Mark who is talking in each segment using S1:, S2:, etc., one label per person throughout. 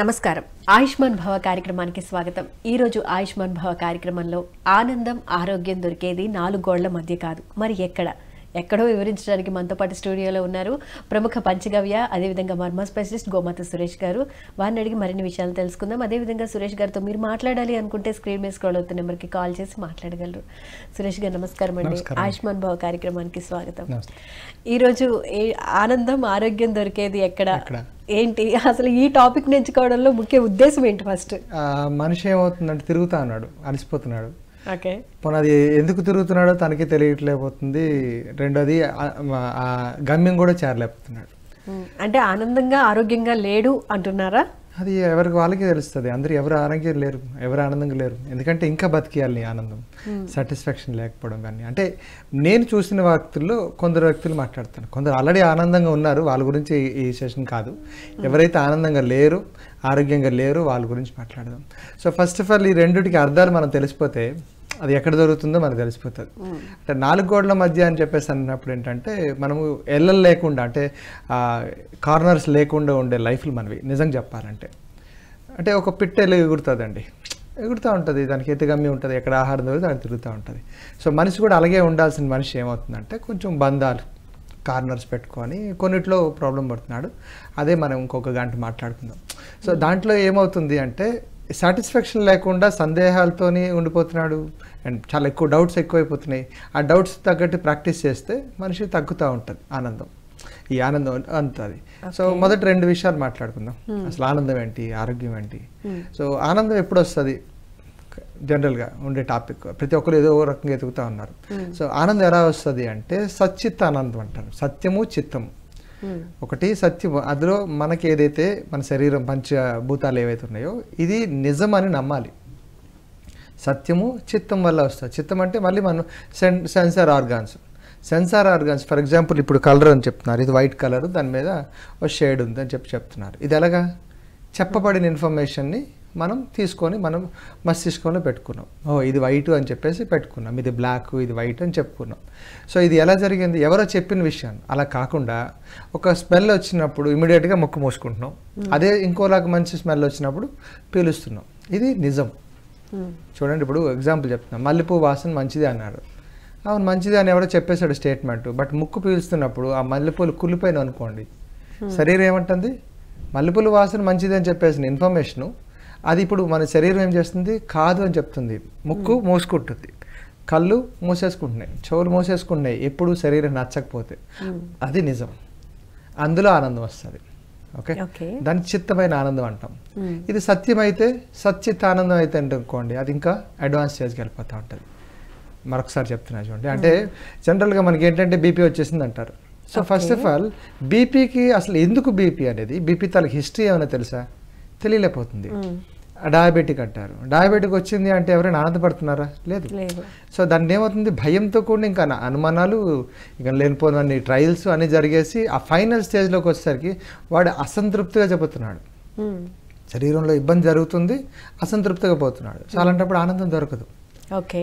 S1: నమస్కారం ఆయుష్మాన్ భవ కార్యక్రమానికి స్వాగతం ఈరోజు ఆయుష్మాన్ భవ కార్యక్రమంలో ఆనందం ఆరోగ్యం దొరికేది నాలుగోళ్ల మధ్య కాదు మరి ఎక్కడ ఎక్కడో వివరించడానికి మనతో పాటు స్టూడియోలో ఉన్నారు ప్రముఖ పంచగవ్య అదేవిధంగా మర్మ స్పెషలిస్ట్ గోమాత సురేష్ గారు వారిని అడిగి మరిన్ని విషయాలు తెలుసుకుందాం అదేవిధంగా సురేష్ గారితో మీరు మాట్లాడాలి అనుకుంటే స్క్రీన్ మీద స్క్రోల్ అవుతున్న నెంబర్కి కాల్ చేసి మాట్లాడగలరు సురేష్ గారు నమస్కారం అండి ఆయుష్మాన్ భావ కార్యక్రమానికి స్వాగతం ఈరోజు ఆనందం ఆరోగ్యం దొరికేది ఎక్కడ ఏంటి అసలు ఈ టాపిక్ నేర్చుకోవడంలో ముఖ్య ఉద్దేశం ఏంటి ఫస్ట్ మనిషి ఏమవుతుందంటే
S2: తిరుగుతా ఉన్నాడు అలసిపోతున్నాడు పోనీ అది ఎందుకు తిరుగుతున్నాడో తనకి తెలియట్లేకపోతుంది రెండోది గమ్యం కూడా చేరలేకపోతున్నాడు
S1: అంటే ఆనందంగా ఆరోగ్యంగా లేడు అంటున్నారా
S2: అది ఎవరికి వాళ్ళకి తెలుస్తుంది అందరు ఎవరు ఆరోగ్యం లేరు ఎవరు ఆనందంగా లేరు ఎందుకంటే ఇంకా బతికేయాలి ఆనందం సాటిస్ఫాక్షన్ లేకపోవడం కానీ అంటే నేను చూసిన వ్యక్తుల్లో కొందరు వ్యక్తులు మాట్లాడుతాను కొందరు ఆల్రెడీ ఆనందంగా ఉన్నారు వాళ్ళ గురించి ఈ సెషన్ కాదు ఎవరైతే ఆనందంగా లేరు ఆరోగ్యంగా లేరు వాళ్ళ గురించి మాట్లాడదాం సో ఫస్ట్ ఆఫ్ ఆల్ ఈ రెండుటికి అర్థాలు మనం తెలిసిపోతే అది ఎక్కడ దొరుకుతుందో మనకు తెలిసిపోతుంది అంటే నాలుగు గోడల మధ్య అని చెప్పేసి అన్నప్పుడు ఏంటంటే మనము ఎల్లలు లేకుండా అంటే కార్నర్స్ లేకుండా ఉండే లైఫ్లు మనవి నిజం చెప్పాలంటే అంటే ఒక పిట్టెలు ఎగురుతుందండి ఎగురుతూ ఉంటుంది దానికి గమ్మి ఉంటుంది ఎక్కడ ఆహారం దొరికితే అది తిరుగుతూ ఉంటుంది సో మనిషి కూడా అలాగే ఉండాల్సిన మనిషి ఏమవుతుందంటే కొంచెం బంధాలు కార్నర్స్ పెట్టుకొని కొన్నిట్లో ప్రాబ్లం పడుతున్నాడు అదే మనం ఇంకొక గంట మాట్లాడుకుందాం సో దాంట్లో ఏమవుతుంది అంటే సాటిస్ఫాక్షన్ లేకుండా సందేహాలతోనే ఉండిపోతున్నాడు అండ్ చాలా ఎక్కువ డౌట్స్ ఎక్కువైపోతున్నాయి ఆ డౌట్స్ తగ్గట్టు ప్రాక్టీస్ చేస్తే మనిషి తగ్గుతూ ఉంటుంది ఆనందం ఈ ఆనందం అంతది
S3: సో మొదటి రెండు
S2: విషయాలు మాట్లాడుకుందాం అసలు ఆనందం ఏంటి ఆరోగ్యం ఏంటి సో ఆనందం ఎప్పుడు వస్తుంది జనరల్గా ఉండే టాపిక్ ప్రతి ఒక్కరు ఏదో రకంగా ఎదుగుతూ ఉన్నారు సో ఆనందం ఎలా వస్తుంది అంటే సచ్చిత్త ఆనందం అంటారు సత్యము చిత్తము Hmm. ఒకటి సత్యం అందులో మనకి ఏదైతే మన శరీరం పంచభూతాలు ఏవైతే ఉన్నాయో ఇది నిజం అని నమ్మాలి సత్యము చిత్తం వల్ల వస్తుంది చిత్తం అంటే మళ్ళీ మనం సెన్ sensor organs sensor organs for example ఇప్పుడు కలర్ అని చెప్తున్నారు ఇది వైట్ కలర్ దాని మీద ఒక షేడ్ ఉందని చెప్పి చెప్తున్నారు ఇది ఎలాగా చెప్పబడిన ఇన్ఫర్మేషన్ని మనం తీసుకొని మనం మస్తిష్కంలో పెట్టుకున్నాం ఓ ఇది వైట్ అని చెప్పేసి పెట్టుకున్నాం ఇది బ్లాక్ ఇది వైట్ అని చెప్పుకున్నాం సో ఇది ఎలా జరిగింది ఎవరో చెప్పిన విషయాన్ని అలా కాకుండా ఒక స్మెల్ వచ్చినప్పుడు ఇమీడియట్గా మొక్కు మూసుకుంటున్నాం అదే ఇంకోలాగా మంచి స్మెల్ వచ్చినప్పుడు పీలుస్తున్నాం ఇది నిజం చూడండి ఇప్పుడు ఎగ్జాంపుల్ చెప్తున్నాం మల్లెపూ వాసన మంచిది అన్నాడు అవును మంచిది అని ఎవరో చెప్పేశాడు స్టేట్మెంట్ బట్ ముక్కు పీలుస్తున్నప్పుడు ఆ మల్లెపూలు కుళ్ళిపోయిన అనుకోండి శరీరం ఏమంటుంది మల్లెపూల వాసన మంచిది అని చెప్పేసిన ఇన్ఫర్మేషను అది ఇప్పుడు మన శరీరం ఏం చేస్తుంది కాదు అని చెప్తుంది ముక్కు మూసుకుంటుంది కళ్ళు మూసేసుకుంటున్నాయి చెవులు మూసేసుకుంటున్నాయి ఎప్పుడు శరీరం నచ్చకపోతే అది నిజం అందులో ఆనందం వస్తుంది ఓకే దాని చిత్తమైన ఆనందం అంటాం ఇది సత్యం అయితే సచ్చిత్ ఆనందం అయితే అనుకోండి అది ఇంకా అడ్వాన్స్ స్టేజ్కి వెళ్ళిపోతూ ఉంటుంది మరొకసారి చెప్తున్నా చూడండి అంటే జనరల్గా మనకి ఏంటంటే బీపీ వచ్చేసింది అంటారు సో ఫస్ట్ ఆఫ్ ఆల్ బీపీకి అసలు ఎందుకు బీపీ అనేది బీపీ తనకి హిస్టరీ ఏమైనా తెలుసా తెలియలేకపోతుంది డయాబెటిక్ అంటారు డయాబెటిక్ వచ్చింది అంటే ఎవరైనా ఆనందపడుతున్నారా లేదు సో దాన్ని ఏమవుతుంది భయంతో కూడా ఇంకా అనుమానాలు ఇక లేనిపోయిన ట్రయల్స్ అన్నీ జరిగేసి ఆ ఫైనల్ స్టేజ్లోకి వచ్చేసరికి వాడు అసంతృప్తిగా చెబుతున్నాడు శరీరంలో ఇబ్బంది జరుగుతుంది అసంతృప్తిగా పోతున్నాడు సో అలాంటప్పుడు ఆనందం దొరకదు ఓకే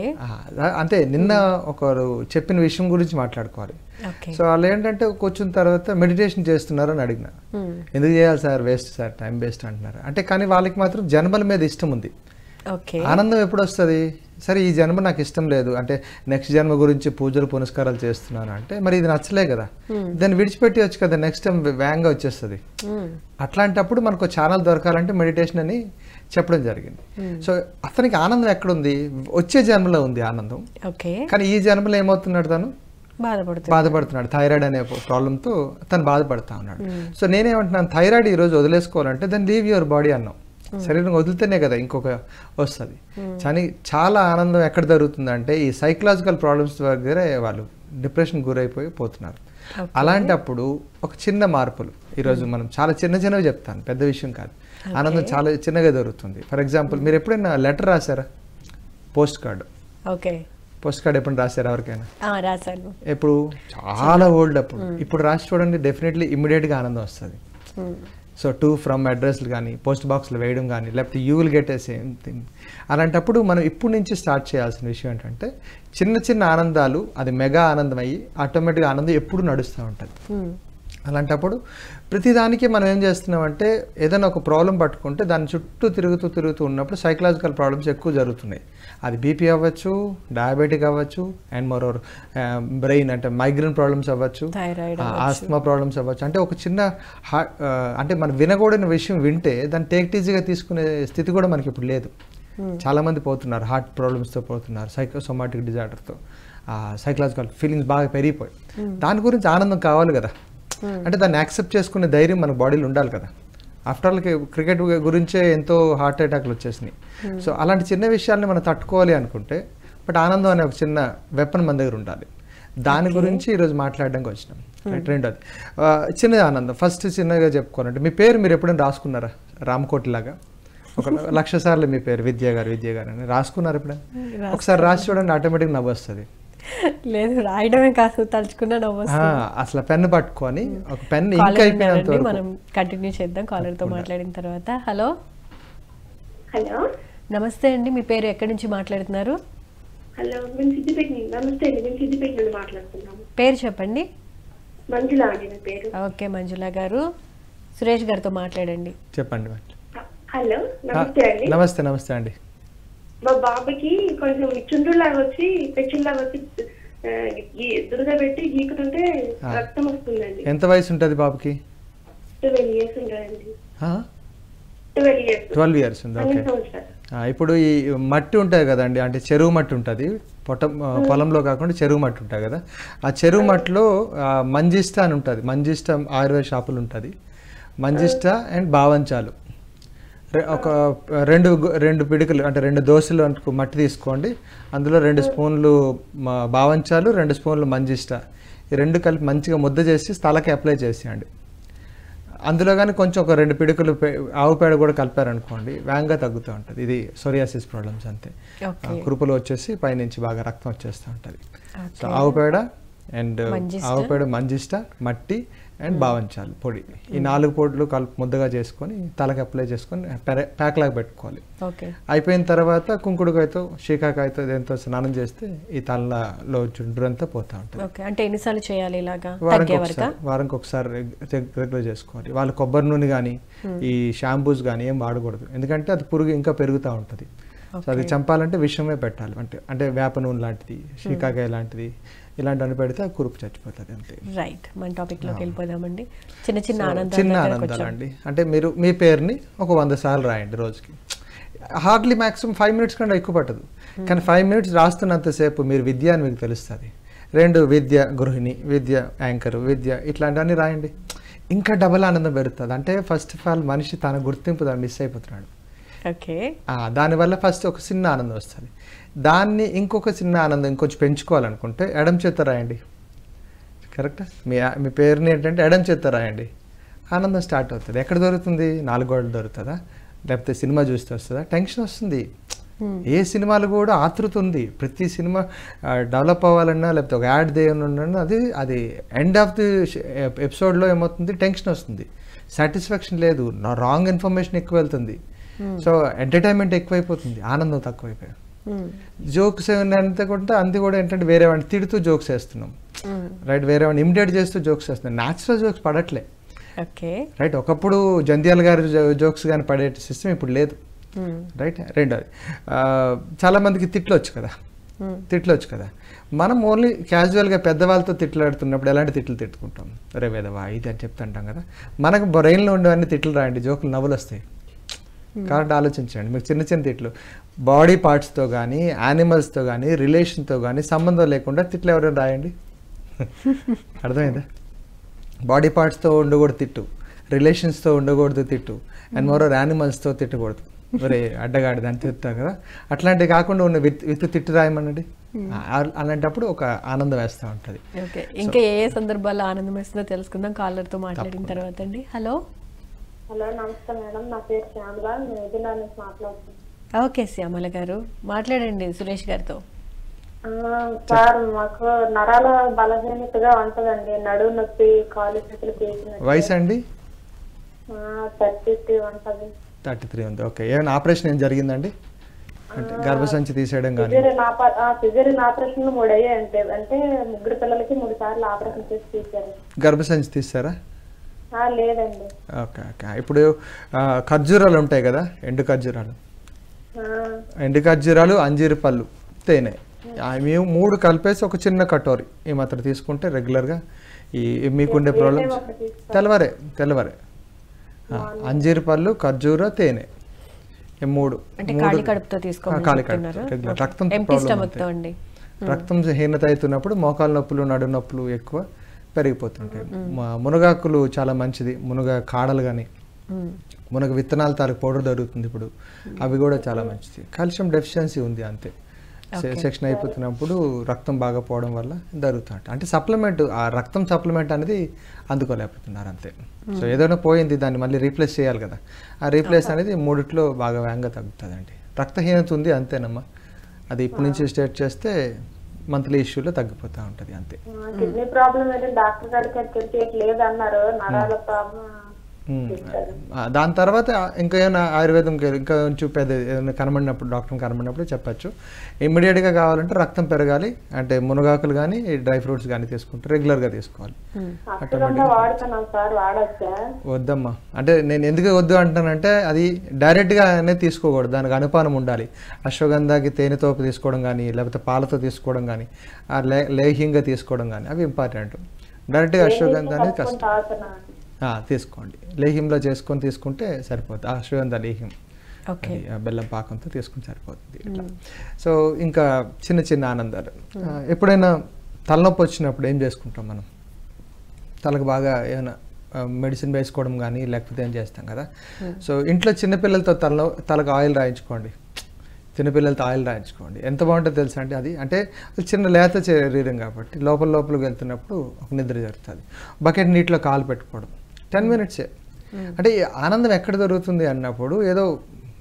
S2: అంటే నిన్న ఒకరు చెప్పిన విషయం గురించి మాట్లాడుకోవాలి సో వాళ్ళు ఏంటంటే కూర్చున్న తర్వాత మెడిటేషన్ చేస్తున్నారు అని అడిగిన ఎందుకు చేయాలి sir waste sir time waste అంటున్నారు అంటే కానీ వాళ్ళకి మాత్రం జన్మల మీద ఇష్టం ఉంది ఆనందం ఎప్పుడు వస్తుంది సరే ఈ జన్మ నాకు ఇష్టం లేదు అంటే నెక్స్ట్ జన్మ గురించి పూజలు పునస్కారాలు చేస్తున్నాను అంటే మరి ఇది నచ్చలే కదా దాన్ని విడిచిపెట్టేయచ్చు కదా నెక్స్ట్ టైం వ్యాంగ్ వచ్చేస్తుంది అట్లాంటప్పుడు మనకు ఛానల్ దొరకాలంటే మెడిటేషన్ అని చెప్పడం జరిగింది hmm. సో అతనికి ఆనందం ఎక్కడుంది వచ్చే జన్మలో ఉంది ఆనందం ఓకే కానీ ఈ జన్మలో ఏమవుతున్నాడు తను
S1: బాధపడుతున్నాడు బాధపడుతున్నాడు
S2: థైరాయిడ్ అనే ప్రాబ్లంతో తను బాధపడుతూ ఉన్నాడు hmm. సో నేనేమంటున్నాను థైరాయిడ్ ఈరోజు వదిలేసుకోవాలంటే దాని లీవ్ యువర్ బాడీ అన్నాం hmm. శరీరం వదిలితేనే కదా ఇంకొక వస్తుంది కానీ చాలా ఆనందం ఎక్కడ జరుగుతుందంటే ఈ సైకలాజికల్ ప్రాబ్లమ్స్ దగ్గరే వాళ్ళు డిప్రెషన్ గురైపోయి పోతున్నారు
S3: అలాంటప్పుడు
S2: ఒక చిన్న మార్పులు ఈరోజు మనం చాలా చిన్న చిన్నవి చెప్తాను పెద్ద విషయం కాదు ఆనందం చాలా చిన్నగా దొరుకుతుంది ఫర్ ఎగ్జాంపుల్ మీరు ఎప్పుడైనా లెటర్ రాశారా post card okay post card ఎప్పుడు రాశారు ఎవరికైనా రాశాను ఎప్పుడు చాలా ఓల్డ్ అప్పుడు ఇప్పుడు రాసి చూడండి డెఫినెట్లీ ఇమీడియట్గా ఆనందం వస్తుంది సో టూ ఫ్రమ్ అడ్రస్లు కానీ పోస్ట్ బాక్స్లు వేయడం కానీ లేకపోతే you will get a same thing అలాంటప్పుడు మనం ఇప్పటి నుంచి స్టార్ట్ చేయాల్సిన విషయం ఏంటంటే చిన్న చిన్న ఆనందాలు అది మెగా ఆనందం అయ్యి ఆటోమేటిక్గా ఆనందం ఎప్పుడు నడుస్తూ ఉంటుంది అలాంటప్పుడు ప్రతిదానికి మనం ఏం చేస్తున్నామంటే ఏదైనా ఒక ప్రాబ్లం పట్టుకుంటే దాని చుట్టూ తిరుగుతూ తిరుగుతూ ఉన్నప్పుడు సైకలాజికల్ ప్రాబ్లమ్స్ ఎక్కువ జరుగుతున్నాయి అది బీపీ అవ్వచ్చు డయాబెటిక్ అవ్వచ్చు అండ్ మరో బ్రెయిన్ అంటే మైగ్రేన్ ప్రాబ్లమ్స్ అవ్వచ్చు ఆస్మా ప్రాబ్లమ్స్ అవ్వచ్చు అంటే ఒక చిన్న అంటే మనం వినకూడని విషయం వింటే దాన్ని టేక్ తీసుకునే స్థితి కూడా మనకి ఇప్పుడు లేదు hmm. చాలామంది పోతున్నారు హార్ట్ ప్రాబ్లమ్స్తో పోతున్నారు సైకోసోమాటిక్ డిజార్డర్తో సైకలాజికల్ ఫీలింగ్స్ బాగా పెరిగిపోయి hmm. దాని గురించి ఆనందం కావాలి కదా Hmm. అంటే దాన్ని యాక్సెప్ట్ చేసుకునే ధైర్యం మన బాడీలో ఉండాలి కదా ఆఫ్టర్ ఆల్ క్రికెట్ గురించే ఎంతో హార్ట్ అటాక్లు వచ్చేసినాయి సో hmm. అలాంటి చిన్న విషయాల్ని మనం తట్టుకోవాలి అనుకుంటే బట్ ఆనందం అనే ఒక చిన్న వెపన్ మన దగ్గర ఉండాలి దాని గురించి ఈరోజు మాట్లాడడానికి వచ్చినాం hmm. రెండోది చిన్న ఆనందం ఫస్ట్ చిన్నగా చెప్పుకోనంటే మీ పేరు మీరు ఎప్పుడైనా రాసుకున్నారా రామకోటి లాగా ఒక లక్ష సార్లు మీ పేరు విద్య గారు విద్య గారు అని రాసుకున్నారు ఎప్పుడైనా ఒకసారి రాసి చూడండి ఆటోమేటిక్ నవ్వు వస్తుంది
S1: లేదు రాయడమే కాదు తలుచుకున్నా
S2: అసలు పెన్ పట్టుకొని ఒక పెన్ అయిపోయినంత మనం
S1: కంటిన్యూ చేద్దాం కాలర్ తో మాట్లాడిన తర్వాత హలో హలో నమస్తే అండి మీ పేరు ఎక్కడి నుంచి మాట్లాడుతున్నారు హలో మేము నమస్తే అండి మేము నుండి మాట్లాడుతున్నాము పేరు చెప్పండి మంజుల అండి నా పేరు ఓకే మంజుల గారు సురేష్ గారితో మాట్లాడండి చెప్పండి హలో నమస్తే అండి నమస్తే నమస్తే అండి మా బాబుకి కొంచెం చుండ్రు లాగా వచ్చి పెచ్చుల్లాగా వచ్చి దురద పెట్టి గీకుతుంటే రక్తం వస్తుందండి ఎంత
S2: వయసు ఉంటుంది బాబుకి
S1: ట్వెల్వ్ ఇయర్స్ ఉంటుందండి ట్వెల్వ్
S2: ఇయర్స్ ఉంది ఓకే ఇప్పుడు ఈ మట్టి ఉంటుంది కదండి అంటే చెరువు మట్టి ఉంటుంది పొట పొలంలో కాకుండా చెరువు మట్టి ఉంటుంది కదా ఆ చెరువు మట్టిలో మంజిష్ట అని ఉంటుంది మంజిష్ట ఆయుర్వేద షాపులు ఉంటుంది మంజిష్ట అండ్ భావంచాలు ఒక రెండు రెండు పిడికలు అంటే రెండు దోశలు అంటూ మట్టి తీసుకోండి అందులో రెండు స్పూన్లు బావంచాలు రెండు స్పూన్లు మంజిష్ట ఈ రెండు కలిపి మంచిగా ముద్ద చేసి స్థలకి అప్లై చేసేయండి అందులో కానీ కొంచెం ఒక రెండు పిడుకులు ఆవు పేడ కూడా కలిపారనుకోండి వేగంగా తగ్గుతూ ఉంటుంది ఇది సోరియాసిస్ ప్రాబ్లమ్స్ అంతే కురుపులు వచ్చేసి పైనుంచి బాగా రక్తం వచ్చేస్తూ ఉంటుంది సో ఆవు పేడ అండ్ ఆవు పేడ మంజిష్ట మట్టి అండ్ భావించాలి పొడి ఈ hmm. నాలుగు పొడులు కలుపు ముద్దగా చేసుకొని తలకి అప్లై చేసుకొని ప్యాక్ లాగా పెట్టుకోవాలి అయిపోయిన తర్వాత కుంకుడుకాయతో శీకాకాయతో దేంతో స్నానం చేస్తే ఈ తలలో జుండ్రంతా పోతా
S1: ఉంటుంది అంటే
S2: వారానికి ఒకసారి రెగ్యులర్ చేసుకోవాలి వాళ్ళు కొబ్బరి నూనె కానీ hmm. ఈ షాంపూస్ కానీ ఏం వాడకూడదు ఎందుకంటే అది పురుగు ఇంకా పెరుగుతూ ఉంటుంది సో అది చంపాలంటే విషమే పెట్టాలి అంటే అంటే వేప నూనె లాంటిది hmm. శ్రీకాకాయ లాంటిది ఇలాంటివన్నీ పెడితే ఆ కురుపు చచ్చిపోతుంది అంతే
S1: రైట్ మన టాపిక్లోకి వెళ్ళిపోదామండి చిన్న చిన్న ఆనందాలు చిన్న ఆనందాలు
S2: అండి అంటే మీరు మీ పేరుని ఒక వంద సార్లు రాయండి రోజుకి హార్డ్లీ మాక్సిమం ఫైవ్ మినిట్స్ కన్నా ఎక్కువ పట్టదు hmm. కానీ ఫైవ్ మినిట్స్ రాస్తున్నంతసేపు మీరు విద్య అని మీకు తెలుస్తుంది రెండు విద్య గృహిణి విద్య యాంకర్ విద్య ఇట్లాంటివన్నీ రాయండి ఇంకా డబల్ ఆనందం పెరుగుతుంది అంటే ఫస్ట్ ఆఫ్ ఆల్ మనిషి తన గుర్తింపు మిస్ అయిపోతున్నాడు ఓకే దానివల్ల ఫస్ట్ ఒక చిన్న ఆనందం వస్తుంది దాన్ని ఇంకొక చిన్న ఆనందం ఇంకొంచెం పెంచుకోవాలనుకుంటే ఎడం చేత రాయండి కరెక్టా మీ మీ పేరుని ఏంటంటే ఎడం చేత రాయండి ఆనందం స్టార్ట్ అవుతుంది ఎక్కడ దొరుకుతుంది నాలుగోళ్ళు దొరుకుతుందా లేకపోతే సినిమా చూస్తే వస్తుందా టెన్షన్ వస్తుంది hmm. ఏ సినిమాలు కూడా ఆతృత ఉంది ప్రతి సినిమా డెవలప్ అవ్వాలన్నా లేకపోతే ఒక యాడ్ దేవన్నా అది అది ఎండ్ ఆఫ్ ది ఎపిసోడ్లో ఏమవుతుంది టెన్షన్ వస్తుంది సాటిస్ఫాక్షన్ లేదు రాంగ్ ఇన్ఫర్మేషన్ ఎక్కువ వెళ్తుంది hmm. సో ఎంటర్టైన్మెంట్ ఎక్కువైపోతుంది ఆనందం తక్కువైపోయింది జోక్స్ అంతా కూడా అంది కూడా ఏంటంటే వేరే వాడిని తిడుతూ జోక్స్ వేస్తున్నాం రైట్ hmm. వేరే వాడిని ఇమిడియట్ చేస్తూ జోక్స్ వేస్తున్నాం న్యాచురల్ జోక్స్ పడట్లే రైట్ ఒకప్పుడు జంధ్యాల గారి జోక్స్ కానీ పడే సిస్టమ్ ఇప్పుడు లేదు రైట్ hmm. రెండోది చాలామందికి తిట్లొచ్చు కదా hmm. తిట్లొచ్చు కదా మనం ఓన్లీ క్యాజువల్గా పెద్దవాళ్ళతో తిట్లాడుతున్నప్పుడు ఎలాంటి తిట్లు తిట్టుకుంటాం రే వేదవా ఇది అని చెప్తుంటాం కదా మనకు బ్రెయిన్లో ఉండేవన్నీ తిట్లు రాయండి జోకులు నవ్వులు వస్తాయి Hmm. కాబట్టి ఆలోచించండి మీకు చిన్న చిన్న తిట్లు బాడీ పార్ట్స్తో కానీ యానిమల్స్తో కానీ రిలేషన్తో కానీ సంబంధం లేకుండా తిట్లు ఎవరైనా రాయండి అర్థమైందా బాడీ పార్ట్స్తో ఉండకూడదు తిట్టు రిలేషన్స్తో ఉండకూడదు తిట్టు అండ్ hmm. మరో యానిమల్స్తో తిట్టకూడదు మరే అడ్డగాడి దాన్ని తిట్టాం కదా అట్లాంటివి కాకుండా ఉన్న విత్ తిట్టు రాయమనండి hmm. అలాంటప్పుడు ఒక ఆనందం వేస్తూ ఉంటుంది
S1: ఇంకా ఏ ఏ సందర్భాల్లో ఆనందం వేస్తుందో తెలుసుకుందాం కాలర్తో మాట్లాడిన తర్వాత అండి హలో హలో నమస్తే మేడం నా పేరు శ్యామల నేను నుంచి మాట్లాడుతున్నాను ఓకే శ్యామల గారు మాట్లాడండి సురేష్ గారితో సార్ మాకు నరాల బలహీనతగా ఉంటుందండి నడువు నొప్పి కాలు చేతులు పీకిన వయసు అండి థర్టీ త్రీ ఉంటుంది
S2: థర్టీ త్రీ ఉంది ఓకే ఏమైనా ఆపరేషన్ ఏం జరిగిందండి అంటే గర్భసంచి తీసేయడం కానీ
S1: సిజరీన్ ఆపరేషన్ మూడు అయ్యాయి అంటే అంటే ముగ్గురు పిల్లలకి మూడు సార్లు ఆపరేషన్ చేసి తీసారు
S2: గర్భసంచి తీస్తారా ఓకే ఓకే ఇప్పుడు ఖర్జూరాలు ఉంటాయి కదా ఎండు ఖర్జూరాలు ఎండు ఖర్జూరాలు అంజీరు పళ్ళు తేనె మేము మూడు కలిపేసి ఒక చిన్న కటోరీ ఈ మాత్రం తీసుకుంటే రెగ్యులర్గా ఈ మీకుండే ప్రాబ్లమ్స్ తెల్లవారే తెల్లవారే అంజీరు పళ్ళు ఖర్జూర తేనె మూడు
S1: రక్తం రక్తం
S2: హీనత అవుతున్నప్పుడు మోకాలు నొప్పులు నడు నొప్పులు ఎక్కువ పెరిగిపోతుంటాయి మునగాకులు చాలా మంచిది మునగ కాడలు కానీ మునగ విత్తనాలు తాలూకు పౌడర్ దొరుకుతుంది ఇప్పుడు అవి కూడా చాలా మంచిది కాల్షియం డెఫిషియన్సీ ఉంది అంతే సెక్షన్ అయిపోతున్నప్పుడు రక్తం బాగా పోవడం వల్ల జరుగుతుంట అంటే సప్లిమెంట్ ఆ రక్తం సప్లిమెంట్ అనేది అందుకోలేకపోతున్నారు అంతే సో ఏదైనా పోయింది దాన్ని మళ్ళీ రీప్లేస్ చేయాలి కదా ఆ రీప్లేస్ అనేది మూడిట్లో బాగా వేగంగా తగ్గుతుంది అండి రక్తహీనత ఉంది అంతేనమ్మా అది ఇప్పటి నుంచి స్టేట్ చేస్తే మంత్లీ ఇష్యూలో తగ్గిపోతూ ఉంటది అంతే
S1: కిడ్నీ ప్రాబ్లం అయితే డాక్టర్ గారికి లేదు అన్నారు నరాల ప్రాబ్లం
S2: Hmm. దాని తర్వాత ఇంకా ఏమైనా ఆయుర్వేదం ఇంకా కొంచెం పెద్ద ఏదైనా కనబడినప్పుడు డాక్టర్ కనబడినప్పుడు చెప్పచ్చు ఇమ్మీడియట్గా కావాలంటే రక్తం పెరగాలి అంటే మునగాకులు కానీ డ్రై ఫ్రూట్స్ కానీ తీసుకుంటే రెగ్యులర్గా తీసుకోవాలి hmm. వద్దమ్మా అంటే నేను ఎందుకు వద్దు అంటానంటే అది అనేది తీసుకోకూడదు దానికి అనుపానం ఉండాలి అశ్వగంధాకి తేనెతో తీసుకోవడం కానీ లేకపోతే పాలతో తీసుకోవడం కానీ లేహ్యంగా తీసుకోవడం కానీ అవి ఇంపార్టెంట్ డైరెక్ట్గా అశ్వగంధ అనేది
S1: కష్టం
S2: తీసుకోండి లేహింలో చేసుకొని తీసుకుంటే సరిపోతుంది ఆ శ్రీగంధ లేహిం బెల్లం పాకంతో తీసుకుని సరిపోతుంది సో ఇంకా చిన్న చిన్న ఆనందాలు ఎప్పుడైనా తలనొప్పి వచ్చినప్పుడు ఏం చేసుకుంటాం మనం తలకు బాగా ఏమైనా మెడిసిన్ వేసుకోవడం కానీ లేకపోతే ఏం చేస్తాం కదా సో ఇంట్లో చిన్నపిల్లలతో తలలో తలకు ఆయిల్ రాయించుకోండి చిన్నపిల్లలతో ఆయిల్ రాయించుకోండి ఎంత బాగుంటుందో తెలుసా అంటే అది అంటే చిన్న లేత శరీరం కాబట్టి లోపల లోపలికి వెళ్తున్నప్పుడు ఒక నిద్ర జరుగుతుంది బకెట్ నీటిలో కాలు పెట్టుకోవడం టెన్ మినిట్సే అంటే ఆనందం ఎక్కడ దొరుకుతుంది అన్నప్పుడు ఏదో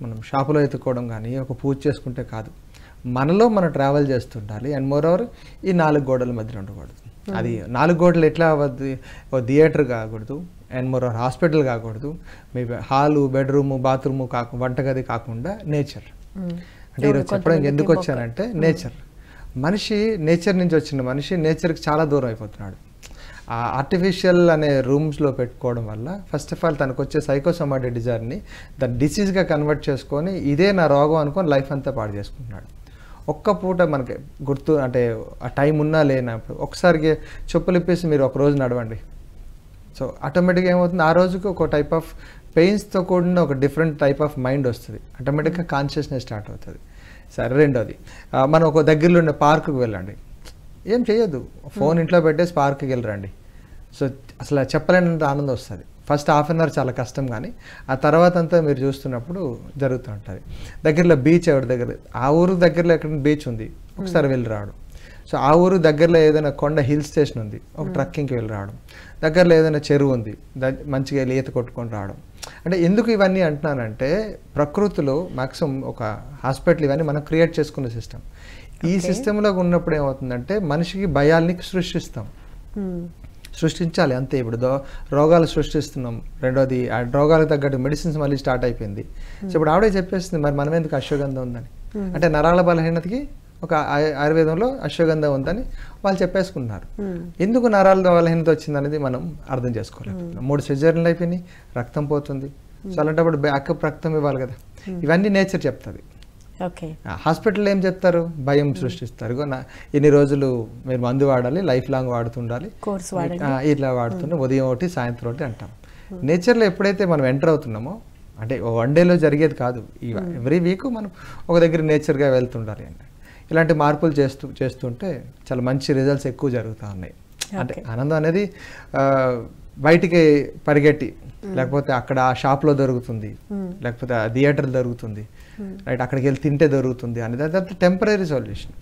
S2: మనం షాపులో ఎత్తుకోవడం కానీ ఒక పూజ చేసుకుంటే కాదు మనలో మనం ట్రావెల్ చేస్తుండాలి అండ్ మోర్ ఓవర్ ఈ నాలుగు గోడల మధ్యలో ఉండకూడదు అది నాలుగు గోడలు ఎట్లా అవ్వద్దు థియేటర్ కాకూడదు అండ్ మోర్ ఓవర్ హాస్పిటల్ కాకూడదు మీ హాలు బెడ్రూమ్ బాత్రూమ్ కాక వంటగది కాకుండా నేచర్
S3: అంటే ఈరోజు చెప్పడానికి ఎందుకు వచ్చానంటే నేచర్
S2: మనిషి నేచర్ నుంచి వచ్చిన మనిషి నేచర్కి చాలా దూరం అయిపోతున్నాడు ఆ ఆర్టిఫిషియల్ అనే రూమ్స్లో పెట్టుకోవడం వల్ల ఫస్ట్ ఆఫ్ ఆల్ తనకు వచ్చే సైకోసమాటి డిజార్ని దాన్ని డిసీజ్గా కన్వర్ట్ చేసుకొని ఇదే నా రోగం అనుకొని లైఫ్ అంతా పాడు చేసుకుంటున్నాడు ఒక్క పూట మనకి గుర్తు అంటే ఆ టైం ఉన్నా లేనప్పుడు ఒకసారికి చెప్పులు ఇప్పేసి మీరు ఒక రోజు నడవండి సో ఆటోమేటిక్గా ఏమవుతుంది ఆ రోజుకి ఒక టైప్ ఆఫ్ పెయిన్స్తో కూడిన ఒక డిఫరెంట్ టైప్ ఆఫ్ మైండ్ వస్తుంది ఆటోమేటిక్గా కాన్షియస్నెస్ స్టార్ట్ అవుతుంది సరే రెండోది మనం ఒక దగ్గరలో ఉన్న పార్కుకు వెళ్ళండి ఏం చేయొద్దు ఫోన్ hmm. ఇంట్లో పెట్టేసి పార్క్కి వెళ్ళరండి సో అసలు చెప్పలేనంత ఆనందం వస్తుంది ఫస్ట్ హాఫ్ అన్ అవర్ చాలా కష్టం కానీ ఆ తర్వాత అంతా మీరు చూస్తున్నప్పుడు జరుగుతూ ఉంటుంది దగ్గరలో బీచ్ ఎవరి దగ్గర ఆ ఊరు దగ్గరలో ఎక్కడ బీచ్ ఉంది ఒకసారి hmm. వెళ్ళి రావడం సో ఆ ఊరు దగ్గరలో ఏదైనా కొండ హిల్ స్టేషన్ ఉంది ఒక hmm. ట్రక్కింగ్కి వెళ్ళి రావడం దగ్గరలో ఏదైనా చెరువు ఉంది మంచిగా వెళ్ళి ఈత కొట్టుకొని రావడం అంటే ఎందుకు ఇవన్నీ అంటున్నానంటే ప్రకృతిలో మ్యాక్సిమం ఒక హాస్పిటల్ ఇవన్నీ మనం క్రియేట్ చేసుకున్న సిస్టమ్ ఈ సిస్టంలో ఉన్నప్పుడు ఏమవుతుందంటే మనిషికి భయాల్ని సృష్టిస్తాం hmm. సృష్టించాలి అంతే ఇప్పుడు రోగాలు సృష్టిస్తున్నాం రెండోది ఆ రోగాలకు తగ్గట్టు మెడిసిన్స్ మళ్ళీ స్టార్ట్ అయిపోయింది
S3: hmm. సో ఇప్పుడు
S2: ఆవిడే చెప్పేస్తుంది మరి మనం ఎందుకు అశ్వగంధం ఉందని hmm. అంటే నరాల బలహీనతకి ఒక ఆయుర్వేదంలో అశ్వగంధం ఉందని వాళ్ళు చెప్పేసుకున్నారు ఎందుకు నరాల బలహీనత వచ్చిందనేది మనం అర్థం చేసుకోలేదు మూడు సర్జరీలు అయిపోయినాయి రక్తం పోతుంది సో అలాంటప్పుడు బ్యాకప్ రక్తం ఇవ్వాలి కదా ఇవన్నీ నేచర్ చెప్తుంది హాస్పిటల్ ఏం చెప్తారు భయం సృష్టిస్తారు ఇన్ని రోజులు మీరు మందు వాడాలి లైఫ్ లాంగ్ వాడుతుండాలి ఇట్లా వాడుతుండే ఉదయం ఒకటి సాయంత్రం ఒకటి అంటాం నేచర్లో ఎప్పుడైతే మనం ఎంటర్ అవుతున్నామో అంటే వన్ డేలో జరిగేది కాదు ఎవ్రీ వీక్ మనం ఒక దగ్గర నేచర్గా వెళ్తుండాలి అండి ఇలాంటి మార్పులు చేస్తూ చేస్తుంటే చాలా మంచి రిజల్ట్స్ ఎక్కువ జరుగుతూ ఉన్నాయి అంటే ఆనందం అనేది బయటికి పరిగెట్టి లేకపోతే అక్కడ ఆ షాప్లో దొరుకుతుంది లేకపోతే ఆ థియేటర్ దొరుకుతుంది రైట్ అక్కడికి వెళ్ళి తింటే దొరుకుతుంది అనేది అది టెంపరీ సొల్యూషన్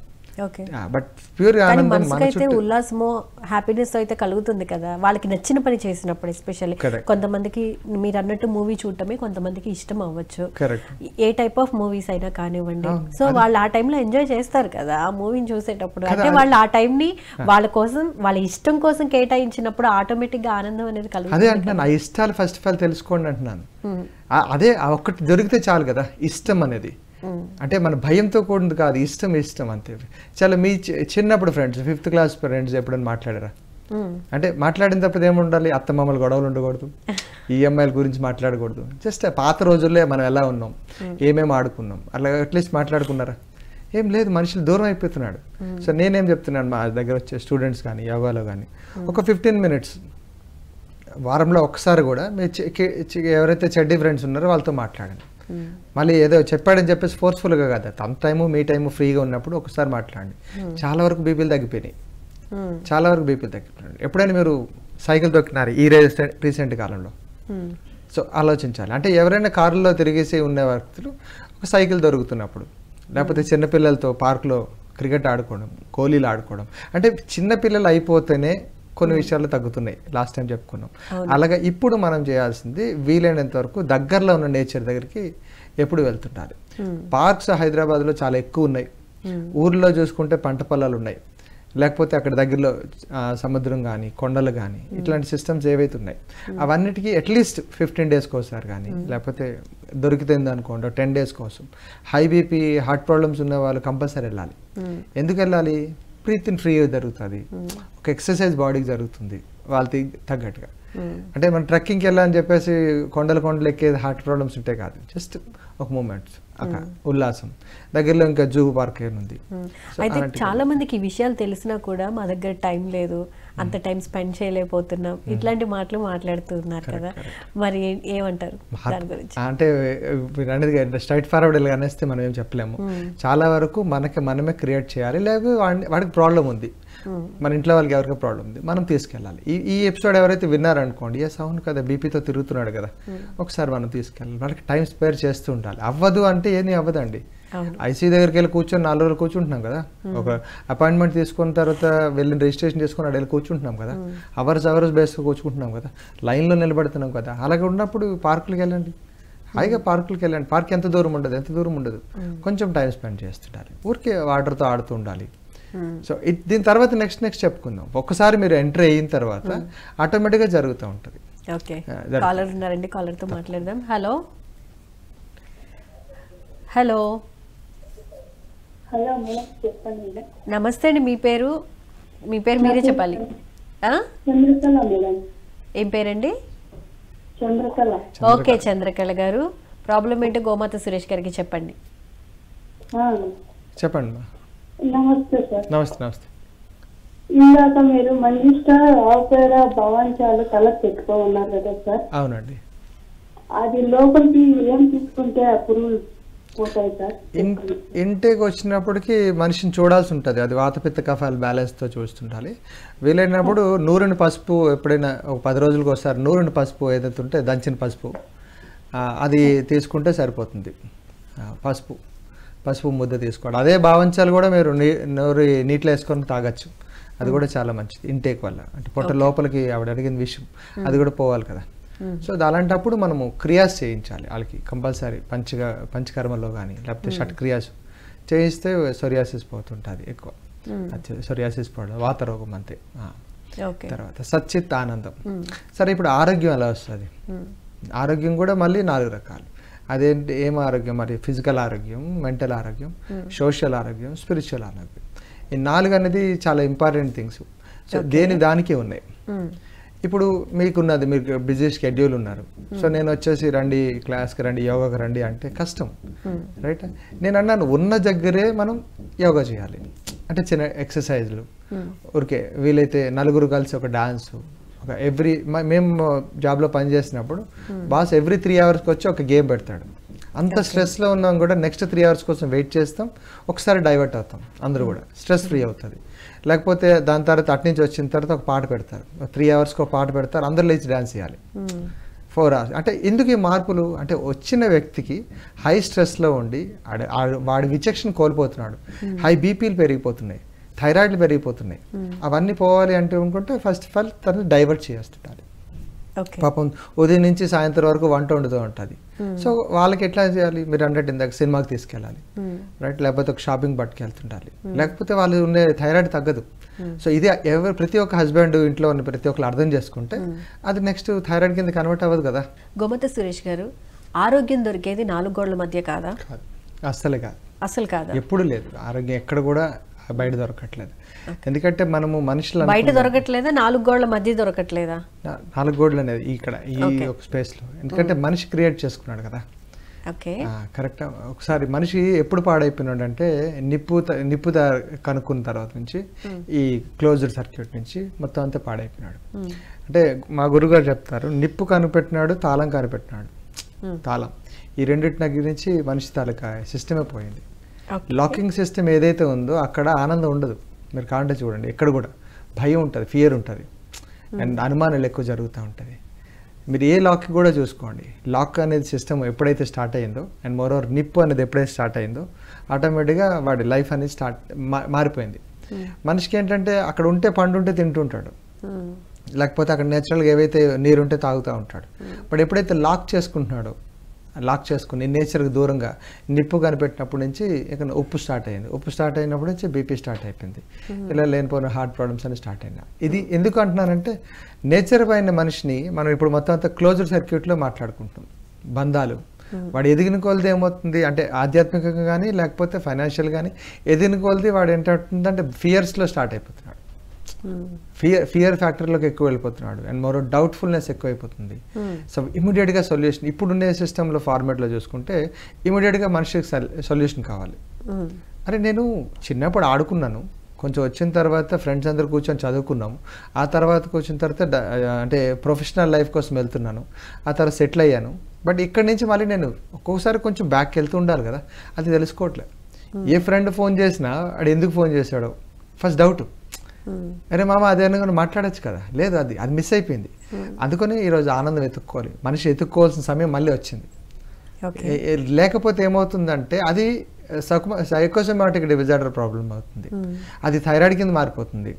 S1: బట్ ప్యూర్ ఆనందం మనకైతే ఉల్లాసమో హ్యాపీనెస్ అయితే కలుగుతుంది కదా వాళ్ళకి నచ్చిన పని చేసినప్పుడు ఎస్పెషల్లీ కొంతమందికి మీరు అన్నట్టు మూవీ చూడటమే కొంతమందికి ఇష్టం అవ్వచ్చు ఏ టైప్ ఆఫ్ మూవీస్ అయినా కానివ్వండి సో ah, వాళ్ళు ఆ టైంలో ఎంజాయ్ చేస్తారు కదా ఆ మూవీని చూసేటప్పుడు అంటే వాళ్ళు ఆ టైం ని ah. వాళ్ళ కోసం వాళ్ళ ఇష్టం కోసం కేటాయించినప్పుడు ఆటోమేటిక్ గా ఆనందం అనేది కలుగుతుంది అదే నా ఆ
S2: ఇష్టాలు ఫస్ట్ ఆఫ్ ఆల్ తెలుసుకోండి అంటున్నాను hmm. అదే ఒకటి దొరికితే చాలు కదా ఇష్టం అనేది Mm. అంటే మన భయంతో కూడింది కాదు ఇష్టం ఇష్టం అంతే చాలా మీ చిన్నప్పుడు ఫ్రెండ్స్ ఫిఫ్త్ క్లాస్ ఫ్రెండ్స్ ఎప్పుడైనా మాట్లాడారా mm. అంటే మాట్లాడినప్పుడు ఏముండాలి అత్త మామలు గొడవలు ఉండకూడదు ఈఎంఐల గురించి మాట్లాడకూడదు జస్ట్ పాత రోజుల్లో మనం ఎలా ఉన్నాం mm. ఏమేమి ఆడుకున్నాం అలా అట్లీస్ట్ మాట్లాడుకున్నారా ఏం లేదు మనుషులు దూరం అయిపోతున్నాడు సో నేనేం చెప్తున్నాను మా దగ్గర వచ్చే స్టూడెంట్స్ కానీ యోగాలో కానీ ఒక ఫిఫ్టీన్ మినిట్స్ వారంలో ఒకసారి కూడా మీ ఎవరైతే చెడ్డీ ఫ్రెండ్స్ ఉన్నారో వాళ్ళతో మాట్లాడండి Hmm. మళ్ళీ ఏదో చెప్పాడని చెప్పేసి ఫోర్స్ఫుల్గా కాదు తన టైము మీ టైము ఫ్రీగా ఉన్నప్పుడు ఒకసారి మాట్లాడండి hmm. చాలా వరకు బీపీలు తగ్గిపోయినాయి hmm. చాలా వరకు బీపీలు తగ్గిపోయినాయి ఎప్పుడైనా మీరు సైకిల్ దొక్కినారు ఈ రీసెంట్ రీసెంట్ కాలంలో సో ఆలోచించాలి అంటే ఎవరైనా కారులో తిరిగేసి ఉండే వ్యక్తులు ఒక సైకిల్ దొరుకుతున్నప్పుడు లేకపోతే చిన్నపిల్లలతో పార్క్లో క్రికెట్ ఆడుకోవడం కోహ్లీలు ఆడుకోవడం అంటే చిన్నపిల్లలు అయిపోతేనే కొన్ని విషయాలు తగ్గుతున్నాయి లాస్ట్ టైం చెప్పుకున్నాం అలాగే ఇప్పుడు మనం చేయాల్సింది వీలైనంత వరకు దగ్గరలో ఉన్న నేచర్ దగ్గరికి ఎప్పుడు వెళ్తుండాలి పార్క్స్ హైదరాబాద్లో చాలా ఎక్కువ ఉన్నాయి ఊర్లో చూసుకుంటే పంట పొలాలు ఉన్నాయి లేకపోతే అక్కడ దగ్గరలో సముద్రం కానీ కొండలు కానీ ఇట్లాంటి సిస్టమ్స్ ఏవైతే ఉన్నాయి అవన్నిటికీ అట్లీస్ట్ ఫిఫ్టీన్ డేస్కి ఒకసారి కానీ లేకపోతే దొరికితుంది అనుకోండి టెన్ డేస్ కోసం హై బీపీ హార్ట్ ప్రాబ్లమ్స్ ఉన్న వాళ్ళు కంపల్సరీ వెళ్ళాలి ఎందుకు వెళ్ళాలి బ్రీతింగ్ ఫ్రీ జరుగుతుంది ఒక ఎక్సర్సైజ్ బాడీకి జరుగుతుంది వాళ్ళకి తగ్గట్టుగా అంటే మనం ట్రెక్కింగ్కి వెళ్ళాలని చెప్పేసి కొండలు కొండలు ఎక్కేది హార్ట్ ప్రాబ్లమ్స్ ఉంటాయి కాదు జస్ట్ ఒక మూమెంట్స్ అక్కడ ఉల్లాసం దగ్గరలో ఇంకా జూ పార్క్ ఉంది
S1: అయితే చాలా మందికి ఈ విషయాలు తెలిసినా కూడా మా దగ్గర టైం లేదు అంత hmm. టైం స్పెండ్ చేయలేకపోతున్నాం hmm. ఇట్లాంటి మాటలు మాట్లాడుతున్నారు కదా మరి ఏమంటారు
S2: అంటే స్ట్రైట్ ఫార్వర్డ్ అనేస్తే మనం ఏం చెప్పలేము hmm. చాలా వరకు మనకి మనమే క్రియేట్ చేయాలి లేకపోతే వాడికి ప్రాబ్లం ఉంది మన ఇంట్లో వాళ్ళకి ఎవరికి ప్రాబ్లం ఉంది మనం తీసుకెళ్ళాలి ఈ ఎపిసోడ్ ఎవరైతే విన్నారనుకోండి ఏ సౌండ్ కదా బీపీతో తిరుగుతున్నాడు కదా ఒకసారి మనం తీసుకెళ్ళాలి వాళ్ళకి టైం స్పేర్ చేస్తూ ఉండాలి అవ్వదు అంటే ఏమీ అవ్వదండి ఐసీ దగ్గరికి వెళ్ళి కూర్చొని నాలుగు రోజులు కూర్చుంటున్నాం కదా ఒక అపాయింట్మెంట్ తీసుకున్న తర్వాత వెళ్ళిన రిజిస్ట్రేషన్ చేసుకుని అక్కడ వెళ్ళి కూర్చుంటున్నాం కదా అవర్స్ అవర్స్ బేస్గా కూర్చుంటున్నాం కదా లైన్లో నిలబడుతున్నాం కదా అలాగే ఉన్నప్పుడు పార్కులకు వెళ్ళండి హాయిగా పార్కులకు వెళ్ళండి పార్క్ ఎంత దూరం ఉండదు ఎంత దూరం ఉండదు కొంచెం టైం స్పెండ్ చేస్తుండాలి ఊరికే వాటర్తో ఆడుతూ ఉండాలి సో ఇట్ దీని తర్వాత నెక్స్ట్ నెక్స్ట్ చెప్పుకుందాం ఒక్కసారి మీరు ఎంటర్ అయిన తర్వాత ఆటోమేటిక్గా జరుగుతూ ఉంటుంది
S1: ఓకే కాలర్ ఉన్నారండి కాలర్తో మాట్లాడదాం హలో హలో హలో చెప్పండి నమస్తే అండి మీ పేరు మీ పేరు మీరే చెప్పాలి ఏం పేరండి చంద్రకళ ఓకే చంద్రకళ గారు ప్రాబ్లం ఏంటో గోమాత సురేష్ గారికి చెప్పండి చెప్పండి నమస్తే సార్ నమస్తే నమస్తే ఇందాక మీరు మంజిష్ట ఆపేర భవాంచాలు కల పెట్టుకో ఉన్నారు కదా సార్ అవునండి అది లోపలికి ఏం తీసుకుంటే ఆ
S2: ఇంటేక్ వచ్చినప్పటికి మనిషిని చూడాల్సి ఉంటుంది అది వాతపిత్త కఫాలు బ్యాలెన్స్తో చూస్తుండాలి వీలైనప్పుడు నూరిని పసుపు ఎప్పుడైనా ఒక పది రోజులకు ఒకసారి నూరిని పసుపు ఏదైతే ఉంటే దంచిన పసుపు అది తీసుకుంటే సరిపోతుంది పసుపు పసుపు ముద్ద తీసుకోవడం అదే భావించాలు కూడా మీరు నీ నోరు నీటిలో వేసుకొని తాగొచ్చు అది కూడా చాలా మంచిది ఇంటేక్ వల్ల అంటే పొట్ట లోపలికి ఆవిడ అడిగిన విషయం అది కూడా పోవాలి కదా సో hmm. అలాంటప్పుడు మనము క్రియాస్ చేయించాలి వాళ్ళకి కంపల్సరీ పంచ పంచకర్మలో కానీ లేకపోతే hmm. షట్ క్రియాస్ చేయిస్తే సొరియాసిస్ పోతుంటుంది ఎక్కువ hmm. సొరియాసిస్ పోవడం వాత రోగం అంతే తర్వాత సచ్చిత్ ఆనందం సరే ఇప్పుడు ఆరోగ్యం ఎలా వస్తుంది ఆరోగ్యం కూడా మళ్ళీ నాలుగు రకాలు అదేంటి ఏం ఆరోగ్యం మరి ఫిజికల్ ఆరోగ్యం మెంటల్ ఆరోగ్యం సోషల్ ఆరోగ్యం స్పిరిచువల్ ఆరోగ్యం ఈ నాలుగు అనేది చాలా ఇంపార్టెంట్ థింగ్స్ సో దేని దానికే ఉన్నాయి ఇప్పుడు మీకున్నది మీరు బిజీ షెడ్యూల్ ఉన్నారు సో hmm. నేను వచ్చేసి రండి క్లాస్కి రండి యోగాకి రండి అంటే కష్టం రైట్ hmm. నేను అన్నాను ఉన్న దగ్గరే మనం యోగా చేయాలి అంటే చిన్న ఎక్సర్సైజ్లు hmm. ఊరికే వీలైతే నలుగురు కలిసి ఒక డాన్స్ ఒక ఎవ్రీ మేము జాబ్లో పనిచేసినప్పుడు బాస్ ఎవ్రీ త్రీ అవర్స్కి వచ్చి ఒక గేమ్ పెడతాడు అంత స్ట్రెస్లో ఉన్నాం కూడా నెక్స్ట్ త్రీ అవర్స్ కోసం వెయిట్ చేస్తాం ఒకసారి డైవర్ట్ అవుతాం అందరూ కూడా స్ట్రెస్ ఫ్రీ అవుతుంది లేకపోతే దాని తర్వాత అటు నుంచి వచ్చిన తర్వాత ఒక పాట పెడతారు త్రీ అవర్స్కి ఒక పాట పెడతారు అందరు లేచి డ్యాన్స్ చేయాలి ఫోర్ hmm. అవర్స్ అంటే ఎందుకు ఈ మార్పులు అంటే వచ్చిన వ్యక్తికి హై స్ట్రెస్లో ఉండి వాడి విచక్షణ కోల్పోతున్నాడు హై hmm. బీపీలు పెరిగిపోతున్నాయి థైరాయిడ్లు పెరిగిపోతున్నాయి hmm. అవన్నీ పోవాలి అంటే అనుకుంటే ఫస్ట్ ఆఫ్ ఆల్ తను డైవర్ట్ చేస్తుంటారు పాపం ఉదయం నుంచి సాయంత్రం వరకు వంట వండుతూ ఉంటుంది hmm. సో వాళ్ళకి ఎట్లా చేయాలి మీరు అన్నట్టు ఇందాక సినిమాకి తీసుకెళ్ళాలి రైట్ hmm. లేకపోతే ఒక షాపింగ్ పట్టుకెళ్తుండాలి hmm. లేకపోతే వాళ్ళు ఉండే థైరాయిడ్ తగ్గదు సో ఇది ఎవరు ప్రతి ఒక్క హస్బెండ్ ఇంట్లో ఉన్న ప్రతి ఒక్కరు అర్థం చేసుకుంటే అది నెక్స్ట్ థైరాయిడ్ కింద కన్వర్ట్ అవ్వదు కదా
S1: గోమత సురేష్ గారు ఆరోగ్యం దొరికేది నాలుగు గోడల మధ్య కాదా అస్సలు కాదు అసలు కాదు
S2: ఎప్పుడు లేదు ఆరోగ్యం ఎక్కడ కూడా బయట దొరకట్లేదు ఎందుకంటే మనము మనుషులు బయట
S1: దొరకట్లేదా నాలుగు గోడల మధ్య దొరకట్లేదా
S2: నాలుగు గోడలు అనేది ఇక్కడ ఈ ఒక స్పేస్ లో ఎందుకంటే మనిషి క్రియేట్ చేసుకున్నాడు కదా కరెక్ట్ ఒకసారి మనిషి ఎప్పుడు పాడైపోయినాడు అంటే నిప్పు నిప్పు కనుక్కున్న తర్వాత నుంచి ఈ క్లోజ్డ్ సర్క్యూట్ నుంచి మొత్తం అంతా పాడైపోయినాడు అంటే మా గురుగారు చెప్తారు నిప్పు కనిపెట్టినాడు తాళం కనిపెట్టినాడు తాళం ఈ రెండింటి గురించి మనిషి తాలూకా సిస్టమే పోయింది లాకింగ్ సిస్టమ్ ఏదైతే ఉందో అక్కడ ఆనందం ఉండదు మీరు కాంటే చూడండి ఎక్కడ కూడా భయం ఉంటుంది ఫియర్ ఉంటుంది అండ్ hmm. అనుమానాలు ఎక్కువ జరుగుతూ ఉంటుంది మీరు ఏ లాక్ కూడా చూసుకోండి లాక్ అనేది సిస్టమ్ ఎప్పుడైతే స్టార్ట్ అయిందో అండ్ మోర్ ఓవర్ అనేది ఎప్పుడైతే స్టార్ట్ అయిందో ఆటోమేటిక్గా వాడి లైఫ్ అనేది స్టార్ట్ మారిపోయింది hmm. మనిషికి ఏంటంటే అక్కడ ఉంటే పండు ఉంటే తింటుంటాడు hmm. లేకపోతే అక్కడ నేచురల్గా ఏవైతే నీరుంటే తాగుతూ ఉంటాడు బట్ ఎప్పుడైతే లాక్ చేసుకుంటున్నాడో లాక్ చేసుకుని నేచర్కి దూరంగా నిప్పు కనిపెట్టినప్పటి నుంచి ఇక్కడ ఉప్పు స్టార్ట్ అయింది ఉప్పు స్టార్ట్ అయినప్పటి నుంచి బీపీ స్టార్ట్ అయిపోయింది ఇలా లేనిపోయిన హార్ట్ ప్రాబ్లమ్స్ అని స్టార్ట్ అయినా ఇది ఎందుకు అంటున్నానంటే నేచర్ పైన మనిషిని మనం ఇప్పుడు మొత్తం అంతా క్లోజ్డ్ సర్క్యూట్లో మాట్లాడుకుంటున్నాం బంధాలు వాడు ఎదిగిన కొలది ఏమవుతుంది అంటే ఆధ్యాత్మికంగా కానీ లేకపోతే ఫైనాన్షియల్ కానీ ఎదిగిన కొలది వాడు ఏంటంటే ఫియర్స్లో స్టార్ట్ అయిపోతున్నాడు ఫియర్ ఫియర్ ఫ్యాక్టర్లోకి ఎక్కువ వెళ్ళిపోతున్నాడు అండ్ మరో డౌట్ఫుల్నెస్ ఎక్కువైపోతుంది సో ఇమీడియట్గా సొల్యూషన్ ఇప్పుడుండే సిస్టంలో ఫార్మేట్లో చూసుకుంటే ఇమీడియట్గా మనిషికి సొల్యూషన్ కావాలి hmm. అరే నేను చిన్నప్పుడు ఆడుకున్నాను కొంచెం వచ్చిన తర్వాత ఫ్రెండ్స్ అందరు కూర్చొని చదువుకున్నాము ఆ తర్వాత కూర్చున్న తర్వాత అంటే ప్రొఫెషనల్ లైఫ్ కోసం వెళ్తున్నాను ఆ తర్వాత సెటిల్ అయ్యాను బట్ ఇక్కడి నుంచి మళ్ళీ నేను ఒక్కొక్కసారి కొంచెం బ్యాక్ వెళ్తూ ఉండాలి కదా అది తెలుసుకోవట్లేదు hmm. ఏ ఫ్రెండ్ ఫోన్ చేసినా వాడు ఎందుకు ఫోన్ చేశాడో ఫస్ట్ డౌట్ అరే మామ అదే అనుకుని మాట్లాడచ్చు కదా లేదు అది అది మిస్ అయిపోయింది అందుకని ఈరోజు ఆనందం ఎత్తుక్కోవాలి మనిషి ఎత్తుక్కోవాల్సిన సమయం మళ్ళీ వచ్చింది లేకపోతే ఏమవుతుందంటే అది సైకోసమాటిక్ డిజార్డర్ ప్రాబ్లం అవుతుంది అది థైరాయిడ్ కింద మారిపోతుంది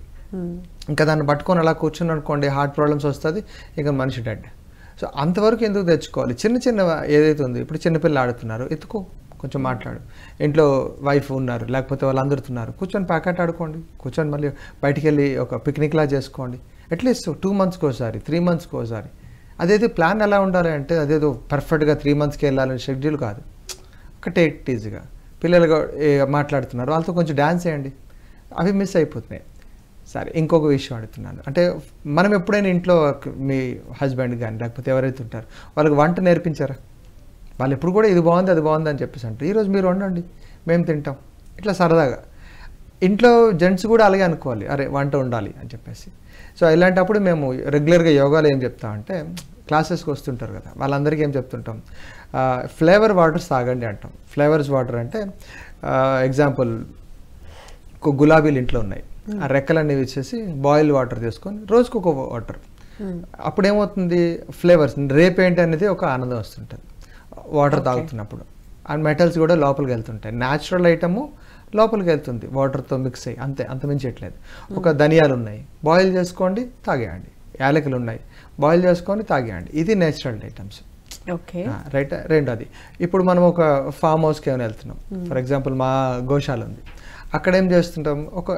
S2: ఇంకా దాన్ని పట్టుకొని అలా కూర్చుని అనుకోండి హార్ట్ ప్రాబ్లమ్స్ వస్తుంది ఇంకా మనిషి డెడ్ సో అంతవరకు ఎందుకు తెచ్చుకోవాలి చిన్న చిన్న ఏదైతే ఉందో ఇప్పుడు చిన్నపిల్లలు ఆడుతున్నారు ఎత్తుకో కొంచెం మాట్లాడు ఇంట్లో వైఫ్ ఉన్నారు లేకపోతే వాళ్ళు అందరుతున్నారు కూర్చొని ప్యాకెట్ ఆడుకోండి కూర్చొని మళ్ళీ బయటికి వెళ్ళి ఒక పిక్నిక్లా చేసుకోండి అట్లీస్ట్ టూ మంత్స్కి ఒకసారి త్రీ మంత్స్కి ఒకసారి అదేదో ప్లాన్ ఎలా ఉండాలి అంటే అదేదో పర్ఫెక్ట్గా త్రీ మంత్స్కి వెళ్ళాలని షెడ్యూల్ కాదు ఒక టేట్ ఈజీగా పిల్లలు మాట్లాడుతున్నారు వాళ్ళతో కొంచెం డ్యాన్స్ చేయండి అవి మిస్ అయిపోతున్నాయి సరే ఇంకొక విషయం అడుగుతున్నాను అంటే మనం ఎప్పుడైనా ఇంట్లో మీ హస్బెండ్ కానీ లేకపోతే ఎవరైతే ఉంటారు వాళ్ళకి వంట నేర్పించారా వాళ్ళు ఎప్పుడు కూడా ఇది బాగుంది అది బాగుంది అని చెప్పేసి అంటారు ఈరోజు మీరు వండండి మేము తింటాం ఇట్లా సరదాగా ఇంట్లో జెంట్స్ కూడా అలాగే అనుకోవాలి అరే వంట ఉండాలి అని చెప్పేసి సో ఇలాంటప్పుడు మేము రెగ్యులర్గా యోగాలో ఏం చెప్తామంటే క్లాసెస్కి వస్తుంటారు కదా వాళ్ళందరికీ ఏం చెప్తుంటాం ఫ్లేవర్ వాటర్స్ తాగండి అంటాం ఫ్లేవర్స్ వాటర్ అంటే ఎగ్జాంపుల్ గులాబీలు ఇంట్లో ఉన్నాయి ఆ hmm. రెక్కలన్నీ ఇచ్చేసి బాయిల్ వాటర్ తీసుకొని రోజుకు ఒక వాటర్ hmm. అప్పుడేమవుతుంది ఫ్లేవర్స్ రేపేంటి అనేది ఒక ఆనందం వస్తుంటుంది వాటర్ తాగుతున్నప్పుడు అండ్ మెటల్స్ కూడా లోపలికి వెళ్తుంటాయి న్యాచురల్ ఐటము లోపలికి వెళ్తుంది వాటర్తో మిక్స్ అయ్యి అంతే అంత ఎట్లేదు
S1: hmm. ఒక ధనియాలు
S2: ఉన్నాయి బాయిల్ చేసుకోండి తాగేయండి యాలకులు ఉన్నాయి బాయిల్ చేసుకొని తాగేయండి ఇది నేచురల్ ఐటమ్స్ ఓకే రైట్ రెండోది ఇప్పుడు మనం ఒక ఫామ్ హౌస్కి ఏమైనా వెళ్తున్నాం hmm. ఫర్ ఎగ్జాంపుల్ మా గోశాల ఉంది అక్కడ ఏం చేస్తుంటాం ఒక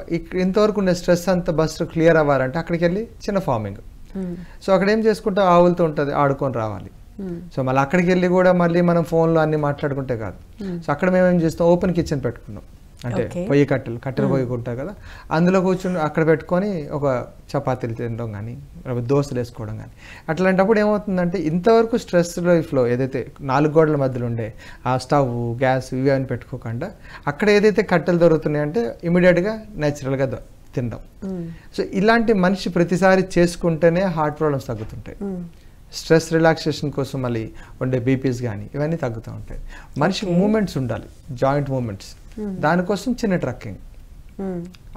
S2: ఇంతవరకు ఉండే స్ట్రెస్ అంతా బస్ క్లియర్ అవ్వాలంటే అక్కడికి వెళ్ళి చిన్న ఫార్మింగ్ hmm. సో అక్కడ ఏం చేసుకుంటాం ఆవులతో ఉంటుంది ఆడుకొని రావాలి సో మళ్ళీ అక్కడికి వెళ్ళి కూడా మళ్ళీ మనం ఫోన్లో అన్ని మాట్లాడుకుంటే కాదు hmm. సో అక్కడ మేము ఏం చేస్తాం ఓపెన్ కిచెన్ పెట్టుకున్నాం అంటే పొయ్యి కట్టెలు కట్టెలు hmm. పొయ్యి ఉంటాయి కదా అందులో కూర్చుని అక్కడ పెట్టుకొని ఒక చపాతీలు తినడం కానీ దోశలు వేసుకోవడం కానీ అట్లాంటప్పుడు ఏమవుతుందంటే ఇంతవరకు స్ట్రెస్ లైఫ్లో ఏదైతే నాలుగు గోడల మధ్యలో ఉండే ఆ స్టవ్ గ్యాస్ ఇవి అని పెట్టుకోకుండా అక్కడ ఏదైతే కట్టెలు దొరుకుతున్నాయి అంటే ఇమీడియట్గా న్యాచురల్గా తినడం hmm. సో ఇలాంటి మనిషి ప్రతిసారి చేసుకుంటేనే హార్ట్ ప్రాబ్లమ్స్ తగ్గుతుంటాయి స్ట్రెస్ రిలాక్సేషన్ కోసం మళ్ళీ ఉండే బీపీస్ కానీ ఇవన్నీ తగ్గుతూ ఉంటాయి మనిషి మూమెంట్స్ ఉండాలి జాయింట్ మూమెంట్స్ దానికోసం చిన్న ట్రక్కింగ్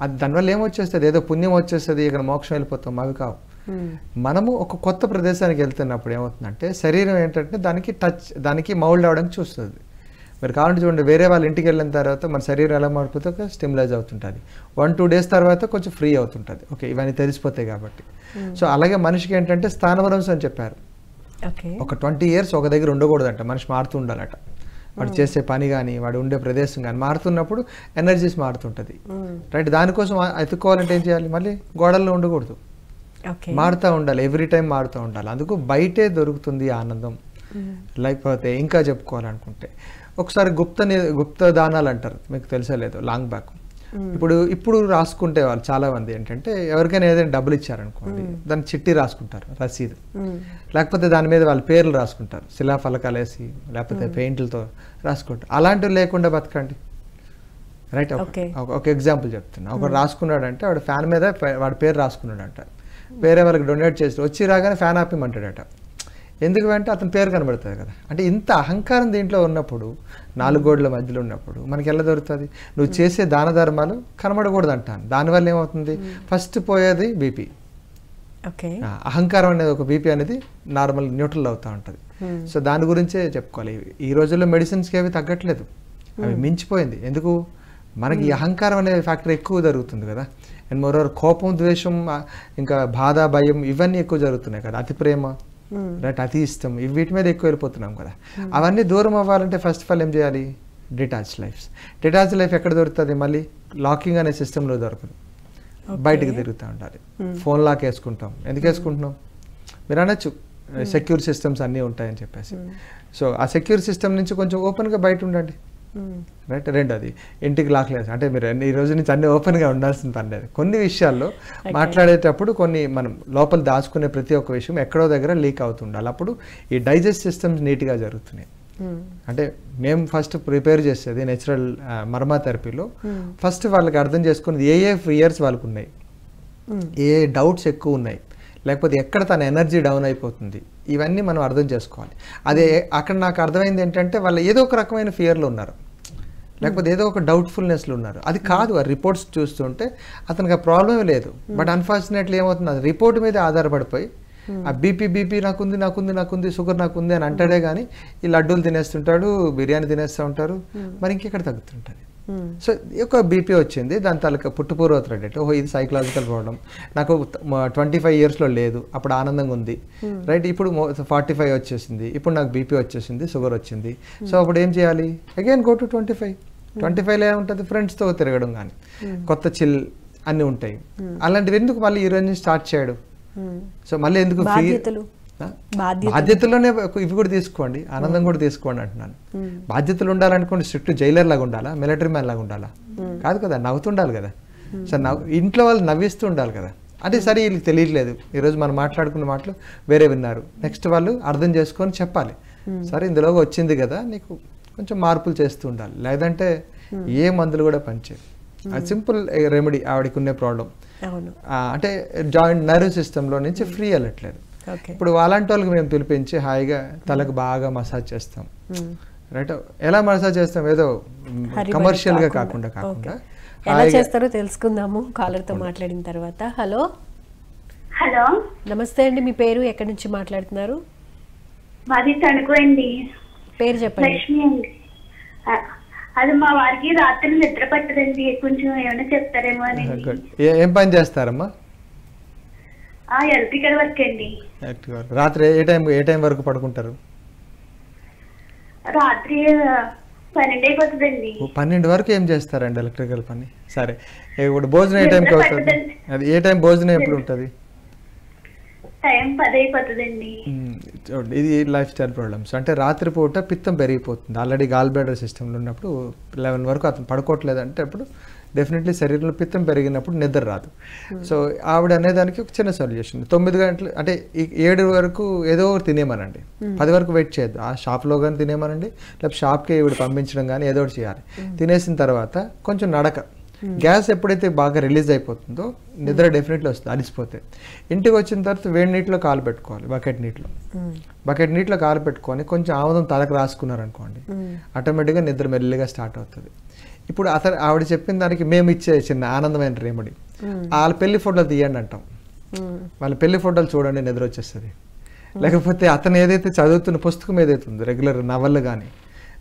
S2: అది దానివల్ల ఏమొచ్చేస్తుంది ఏదో పుణ్యం వచ్చేస్తుంది ఇక్కడ మోక్షం వెళ్ళిపోతాం అవి కావు మనము ఒక కొత్త ప్రదేశానికి వెళ్తున్నప్పుడు ఏమవుతుందంటే శరీరం ఏంటంటే దానికి టచ్ దానికి మౌల్డ్ అవ్వడానికి చూస్తుంది మీరు కావాలంటే చూడండి వేరే వాళ్ళ ఇంటికి వెళ్ళిన తర్వాత మన శరీరం ఎలా మారిపోతే స్టిమ్లైజ్ అవుతుంటుంది వన్ టూ డేస్ తర్వాత కొంచెం ఫ్రీ అవుతుంటుంది ఓకే ఇవన్నీ తెలిసిపోతాయి కాబట్టి సో అలాగే మనిషికి ఏంటంటే స్థానభ్రంశం అని చెప్పారు ఒక ట్వంటీ ఇయర్స్ ఒక దగ్గర అంట మనిషి మారుతూ ఉండాలట వాడు చేసే పని కానీ వాడు ఉండే ప్రదేశం కానీ మారుతున్నప్పుడు ఎనర్జీస్ మారుతుంటది రైట్ దానికోసం ఎత్తుకోవాలంటే ఏం చేయాలి మళ్ళీ గోడల్లో ఉండకూడదు మారుతూ ఉండాలి ఎవ్రీ టైం మారుతూ ఉండాలి అందుకు బయటే దొరుకుతుంది ఆనందం లేకపోతే ఇంకా చెప్పుకోవాలనుకుంటే ఒకసారి గుప్త గుప్త దానాలు అంటారు మీకు తెలిసలేదు లాంగ్ బ్యాక్ ఇప్పుడు ఇప్పుడు రాసుకుంటే వాళ్ళు చాలా మంది ఏంటంటే ఎవరికైనా ఏదైనా డబ్బులు ఇచ్చారనుకోండి దాన్ని చిట్టి రాసుకుంటారు రసీదు లేకపోతే దాని మీద వాళ్ళ పేర్లు రాసుకుంటారు ఫలకాలు వేసి లేకపోతే పెయింట్లతో రాసుకుంటారు అలాంటివి లేకుండా బతకండి రైట్ ఒక ఎగ్జాంపుల్ చెప్తున్నా ఒకడు రాసుకున్నాడంటే వాడు ఫ్యాన్ మీద వాడి పేరు రాసుకున్నాడంట వేరే వాళ్ళకి డొనేట్ చేసి వచ్చి రాగానే ఫ్యాన్ ఆపిమంటాడట ఎందుకు అంటే అతని పేరు కనబడుతుంది కదా అంటే ఇంత అహంకారం దీంట్లో ఉన్నప్పుడు నాలుగు hmm. గోడల మధ్యలో ఉన్నప్పుడు మనకి ఎలా దొరుకుతుంది నువ్వు hmm. చేసే దాన ధర్మాలు కనబడకూడదు అంటాను దానివల్ల ఏమవుతుంది hmm. ఫస్ట్ పోయేది బీపీ ఓకే అహంకారం అనేది ఒక బీపీ అనేది నార్మల్ న్యూట్రల్ అవుతూ ఉంటుంది సో దాని గురించే చెప్పుకోవాలి ఈ రోజుల్లో మెడిసిన్స్కి అవి తగ్గట్లేదు అవి మించిపోయింది ఎందుకు మనకి అహంకారం అనే ఫ్యాక్టర్ ఎక్కువ జరుగుతుంది కదా అండ్ మరో కోపం ద్వేషం ఇంకా బాధ భయం ఇవన్నీ ఎక్కువ జరుగుతున్నాయి కదా అతి ప్రేమ రైట్ hmm. అతి ఇష్టం వీటి మీద ఎక్కువ వెళ్ళిపోతున్నాం కదా hmm. అవన్నీ దూరం అవ్వాలంటే ఫస్ట్ ఆఫ్ ఆల్ ఏం చేయాలి డిటాచ్ లైఫ్స్ డిటాచ్ లైఫ్ ఎక్కడ దొరుకుతుంది మళ్ళీ లాకింగ్ అనే సిస్టంలో దొరకదు బయటకు తిరుగుతూ ఉండాలి ఫోన్ hmm. లాక్ వేసుకుంటాం ఎందుకు వేసుకుంటున్నాం మీరు అనొచ్చు సెక్యూర్ సిస్టమ్స్ అన్నీ ఉంటాయని చెప్పేసి సో ఆ సెక్యూర్ సిస్టమ్ నుంచి కొంచెం ఓపెన్గా బయట ఉండండి రైట్ రెండోది ఇంటికి లాక్ లేదు అంటే మీరు ఈ రోజు నుంచి అన్ని ఓపెన్గా ఉండాల్సిన పని లేదు కొన్ని విషయాల్లో మాట్లాడేటప్పుడు కొన్ని మనం లోపల దాచుకునే ప్రతి ఒక్క విషయం ఎక్కడో దగ్గర లీక్ అవుతుండాలి అప్పుడు ఈ డైజెస్ట్ సిస్టమ్స్ నీట్గా జరుగుతున్నాయి hmm. అంటే మేము ఫస్ట్ ప్రిపేర్ చేసేది నేచురల్ మర్మా థెరపీలో hmm. ఫస్ట్ వాళ్ళకి అర్థం చేసుకున్నది ఏ ఏ ఫియర్స్ వాళ్ళకు ఉన్నాయి hmm. ఏ డౌట్స్ ఎక్కువ ఉన్నాయి లేకపోతే ఎక్కడ తన ఎనర్జీ డౌన్ అయిపోతుంది ఇవన్నీ మనం అర్థం చేసుకోవాలి అదే అక్కడ నాకు అర్థమైంది ఏంటంటే వాళ్ళు ఏదో ఒక రకమైన ఫియర్లో ఉన్నారు లేకపోతే ఏదో ఒక డౌట్ఫుల్నెస్లు ఉన్నారు అది కాదు ఆ రిపోర్ట్స్ చూస్తుంటే అతనికి ఆ ప్రాబ్లం లేదు బట్ అన్ఫార్చునేట్లీ ఏమవుతుంది అది రిపోర్ట్ మీద ఆధారపడిపోయి ఆ బీపీ బీపీ నాకుంది నాకుంది నాకుంది షుగర్ నాకుంది అని అంటాడే కానీ ఈ లడ్డూలు తినేస్తుంటాడు బిర్యానీ తినేస్తూ ఉంటారు మరి ఇంకెక్కడ తగ్గుతుంటుంది సో ఒక బీపీ వచ్చింది దాని తాలూకా పుట్టుపూర్వ థ్రెడ్ అంటే ఓహో ఇది సైకలాజికల్ ప్రాబ్లం నాకు ట్వంటీ ఫైవ్ ఇయర్స్లో లేదు అప్పుడు ఆనందంగా ఉంది hmm. రైట్ ఇప్పుడు ఫార్టీ ఫైవ్ వచ్చేసింది ఇప్పుడు నాకు బీపీ వచ్చేసింది షుగర్ వచ్చింది సో hmm. అప్పుడు ఏం చేయాలి again go to twenty five twenty ఫైవ్లో ఏముంటుంది ఫ్రెండ్స్తో తిరగడం కానీ hmm. కొత్త చిల్ అన్నీ ఉంటాయి అలాంటివి ఎందుకు మళ్ళీ ఈరోజు స్టార్ట్ చేయడు సో మళ్ళీ ఎందుకు బాధ్యతలోనే ఇవి కూడా తీసుకోండి ఆనందం కూడా తీసుకోండి అంటున్నాను బాధ్యతలు ఉండాలనుకోండి స్ట్రిక్ట్ జైలర్ లాగా ఉండాలా మిలిటరీ మ్యాన్ లాగా ఉండాలా కాదు కదా నవ్వుతుండాలి కదా సార్ నవ్వు ఇంట్లో వాళ్ళు నవ్విస్తూ ఉండాలి కదా అంటే సరే వీళ్ళకి తెలియట్లేదు ఈరోజు మనం మాట్లాడుకున్న మాటలు వేరే విన్నారు నెక్స్ట్ వాళ్ళు అర్థం చేసుకొని చెప్పాలి సరే ఇందులో వచ్చింది కదా నీకు కొంచెం మార్పులు చేస్తూ ఉండాలి లేదంటే ఏ మందులు కూడా పనిచేయదు అది సింపుల్ రెమెడీ ఆవిడకి ఉండే ప్రాబ్లం అంటే జాయింట్ నర్వ్ సిస్టంలో నుంచి ఫ్రీ వెళ్ళట్లేదు ఇప్పుడు వాళ్ళంటోళ్ళకి మేము పిలిపించి హాయిగా తలకు బాగా మసాజ్ చేస్తాం hmm. రైట్ ఎలా మసాజ్ చేస్తాం ఏదో గా కాకుండా కాకుండా
S1: ఎలా చేస్తారో తెలుసుకుందాము తో hmm. మాట్లాడిన తర్వాత హలో హలో నమస్తే అండి మీ పేరు ఎక్కడి నుంచి మాట్లాడుతున్నారు మాది తణుకు అండి పేరు చెప్పండి లక్ష్మి అండి అది మా వారికి రాత్రి నిద్ర పట్టదండి కొంచెం ఏమైనా చెప్తారేమో అని
S2: ఏం పని చేస్తారమ్మా రాత్రి ఏ టైం ఏ టైం వరకు పడుకుంటారు రాత్రి పన్నెండు వరకు ఏం చేస్తారండి ఎలక్ట్రికల్ పని సరే ఇప్పుడు భోజనం ఏ టైంకి అవుతుంది అది ఏ టైం భోజనం ఎప్పుడు ఉంటుంది ఇది లైఫ్ స్టైల్ ప్రాబ్లమ్స్ అంటే రాత్రిపూట పిత్తం పెరిగిపోతుంది ఆల్రెడీ గాల్ బ్లాడర్ సిస్టమ్లో ఉన్నప్పుడు లెవెన్ వరకు అతను పడుకోవట్లేదు అంటే అప్పుడు డెఫినెట్లీ శరీరంలో పిత్తం పెరిగినప్పుడు నిద్ర రాదు సో hmm. ఆవిడ అనేదానికి ఒక చిన్న సొల్యూషన్ తొమ్మిది గంటలు అంటే ఏడు వరకు ఏదో ఒకటి తినేమనండి hmm. పది వరకు వెయిట్ చేయద్దు ఆ షాప్లో కానీ తినేమనండి లేకపోతే షాప్కి ఈవిడ పంపించడం కానీ ఏదో ఒకటి చేయాలి hmm. తినేసిన తర్వాత కొంచెం నడక గ్యాస్ ఎప్పుడైతే బాగా రిలీజ్ అయిపోతుందో నిద్ర డెఫినెట్లీ వస్తుంది అలిసిపోతే ఇంటికి వచ్చిన తర్వాత వేడి నీటిలో కాలు పెట్టుకోవాలి బకెట్ నీటిలో బకెట్ నీటిలో కాలు పెట్టుకొని కొంచెం ఆముదం తలకు రాసుకున్నారనుకోండి ఆటోమేటిక్గా నిద్ర మెల్లిగా స్టార్ట్ అవుతుంది ఇప్పుడు అతను ఆవిడ చెప్పిన దానికి మేము ఇచ్చే చిన్న ఆనందమైన రేముడి వాళ్ళ పెళ్లి ఫోటోలు తీయండి అంటాం వాళ్ళ పెళ్లి ఫోటోలు చూడండి నిద్ర వచ్చేస్తుంది లేకపోతే అతను ఏదైతే చదువుతున్న పుస్తకం ఏదైతే ఉందో రెగ్యులర్ నవళ్ళు కానీ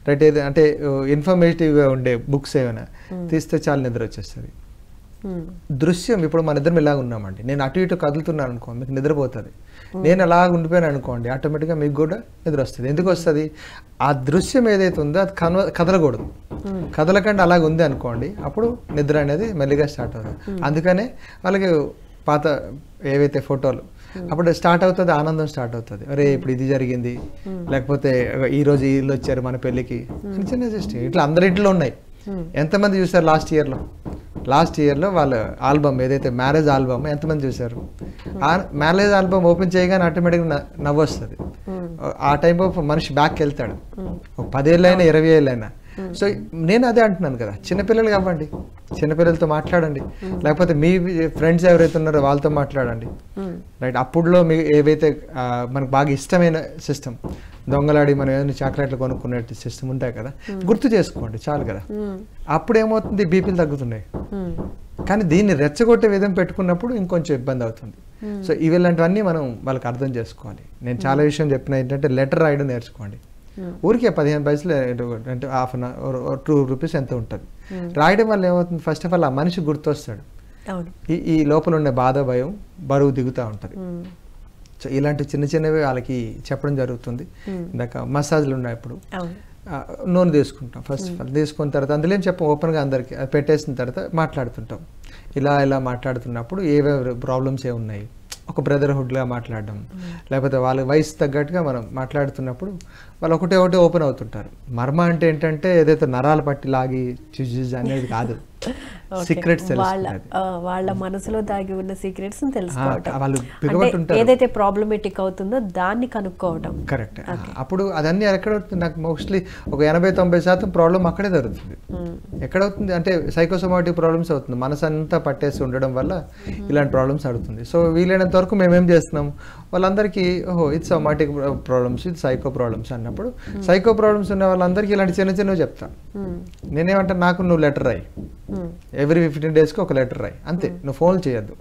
S2: రైట్ ఏదో అంటే ఇన్ఫర్మేటివ్గా ఉండే బుక్స్ ఏమైనా తీస్తే చాలా నిద్ర వచ్చేస్తుంది దృశ్యం ఇప్పుడు మన ఇద్దరం ఇలాగ ఉన్నామండి నేను అటు ఇటు కదులుతున్నాను అనుకో మీకు నిద్రపోతుంది నేను అలా ఉండిపోయాను అనుకోండి ఆటోమేటిక్గా మీకు కూడా నిద్ర వస్తుంది ఎందుకు వస్తుంది ఆ దృశ్యం ఏదైతే ఉందో అది కన్వ కదలకూడదు కదలకండి అలాగ ఉంది అనుకోండి అప్పుడు నిద్ర అనేది మెల్లిగా స్టార్ట్ అవుతుంది అందుకనే వాళ్ళకి పాత ఏవైతే ఫోటోలు అప్పుడు స్టార్ట్ అవుతుంది ఆనందం స్టార్ట్ అవుతుంది అరే ఇప్పుడు ఇది జరిగింది లేకపోతే ఈ రోజు వీళ్ళు వచ్చారు మన పెళ్ళికి
S3: చిన్న జస్ట్ ఇట్లా ఇంట్లో ఉన్నాయి Hmm.
S2: ఎంతమంది చూశారు లాస్ట్ ఇయర్లో లాస్ట్ ఇయర్లో వాళ్ళ ఆల్బమ్ ఏదైతే మ్యారేజ్ ఆల్బమ్ ఎంతమంది చూశారు hmm. ఆ మ్యారేజ్ ఆల్బమ్ ఓపెన్ చేయగానే ఆటోమేటిక్గా నవ్వు వస్తుంది hmm. ఆ టైం ఆఫ్ మనిషి బ్యాక్ వెళ్తాడు పదేళ్ళైనా ఇరవై ఏళ్ళైనా సో నేను అదే అంటున్నాను కదా చిన్నపిల్లలు కావండి చిన్నపిల్లలతో మాట్లాడండి లేకపోతే మీ ఫ్రెండ్స్ ఎవరైతే ఉన్నారో వాళ్ళతో మాట్లాడండి రైట్ అప్పుడులో మీ ఏవైతే మనకు బాగా ఇష్టమైన సిస్టమ్ దొంగలాడి మనం ఏదైనా చాక్లెట్లు కొనుక్కునే సిస్టమ్ ఉంటాయి కదా గుర్తు చేసుకోండి చాలు కదా అప్పుడు ఏమవుతుంది బీపీలు తగ్గుతున్నాయి కానీ దీన్ని రెచ్చగొట్టే విధం పెట్టుకున్నప్పుడు ఇంకొంచెం ఇబ్బంది అవుతుంది సో ఇవిలాంటివన్నీ మనం వాళ్ళకి అర్థం చేసుకోవాలి నేను చాలా విషయం చెప్పిన ఏంటంటే లెటర్ రాయడం నేర్చుకోండి ఊరికే పదిహేను పైసలు అంటే half an hour two rupees ఎంత ఉంటుంది Hmm. రాయడం వల్ల ఏమవుతుంది ఫస్ట్ ఆఫ్ ఆల్ ఆ మనిషి గుర్తొస్తాడు ఈ ఈ లోపల ఉండే బాధ భయం బరువు దిగుతూ ఉంటుంది సో hmm. ఇలాంటి చిన్న చిన్నవి వాళ్ళకి చెప్పడం జరుగుతుంది hmm. ఇందాక మసాజ్లు ఉన్నాయి ఇప్పుడు నూనె తీసుకుంటాం ఫస్ట్ ఆఫ్ ఆల్ తీసుకున్న తర్వాత అందులో ఏం చెప్పం ఓపెన్గా అందరికి పెట్టేసిన తర్వాత మాట్లాడుతుంటాం ఇలా ఇలా మాట్లాడుతున్నప్పుడు ఏవే ప్రాబ్లమ్స్ ఏ ఉన్నాయి ఒక బ్రదర్హుడ్గా మాట్లాడడం లేకపోతే వాళ్ళ వయసు తగ్గట్టుగా మనం మాట్లాడుతున్నప్పుడు వాళ్ళు ఒకటే ఒకటే ఓపెన్ అవుతుంటారు మర్మ అంటే ఏంటంటే ఏదైతే నరాలు పట్టి లాగి చిజ్ అనేది కాదు సీక్రెట్స్ వాళ్ళ
S1: వాళ్ళ మనసులో దాగి ఉన్న సీక్రెట్స్
S2: తెలుసుకోవటం ఏదైతే
S1: ప్రాబ్లమేటిక్ అవుతుందో దాన్ని కనుక్కోవటం
S2: కరెక్ట్ అప్పుడు అదన్నీ ఎక్కడ నాకు మోస్ట్లీ ఒక ఎనభై తొంభై శాతం ప్రాబ్లం అక్కడే జరుగుతుంది hmm. ఎక్కడవుతుంది అంటే సైకోసోమాటిక్ ప్రాబ్లమ్స్ అవుతుంది మనసు అంతా పట్టేసి ఉండడం వల్ల hmm. ఇలాంటి ప్రాబ్లమ్స్ అడుగుతుంది సో వీలైనంత వరకు మేమేం చేస్తున్నాం వాళ్ళందరికీ ఓహో ఇది somatic problems it's psycho problems అన్నప్పుడు సైకో ప్రాబ్లమ్స్ ఉన్న వాళ్ళందరికీ ఇలాంటి చిన్న చిన్నవి చెప్తా hmm. నేనేమంటే నాకు నువ్వు లెటర్ రాయి ఎవ్రీ ఫిఫ్టీన్ డేస్కి ఒక లెటర్ రాయి అంతే hmm. నువ్వు ఫోన్ చేయొద్దు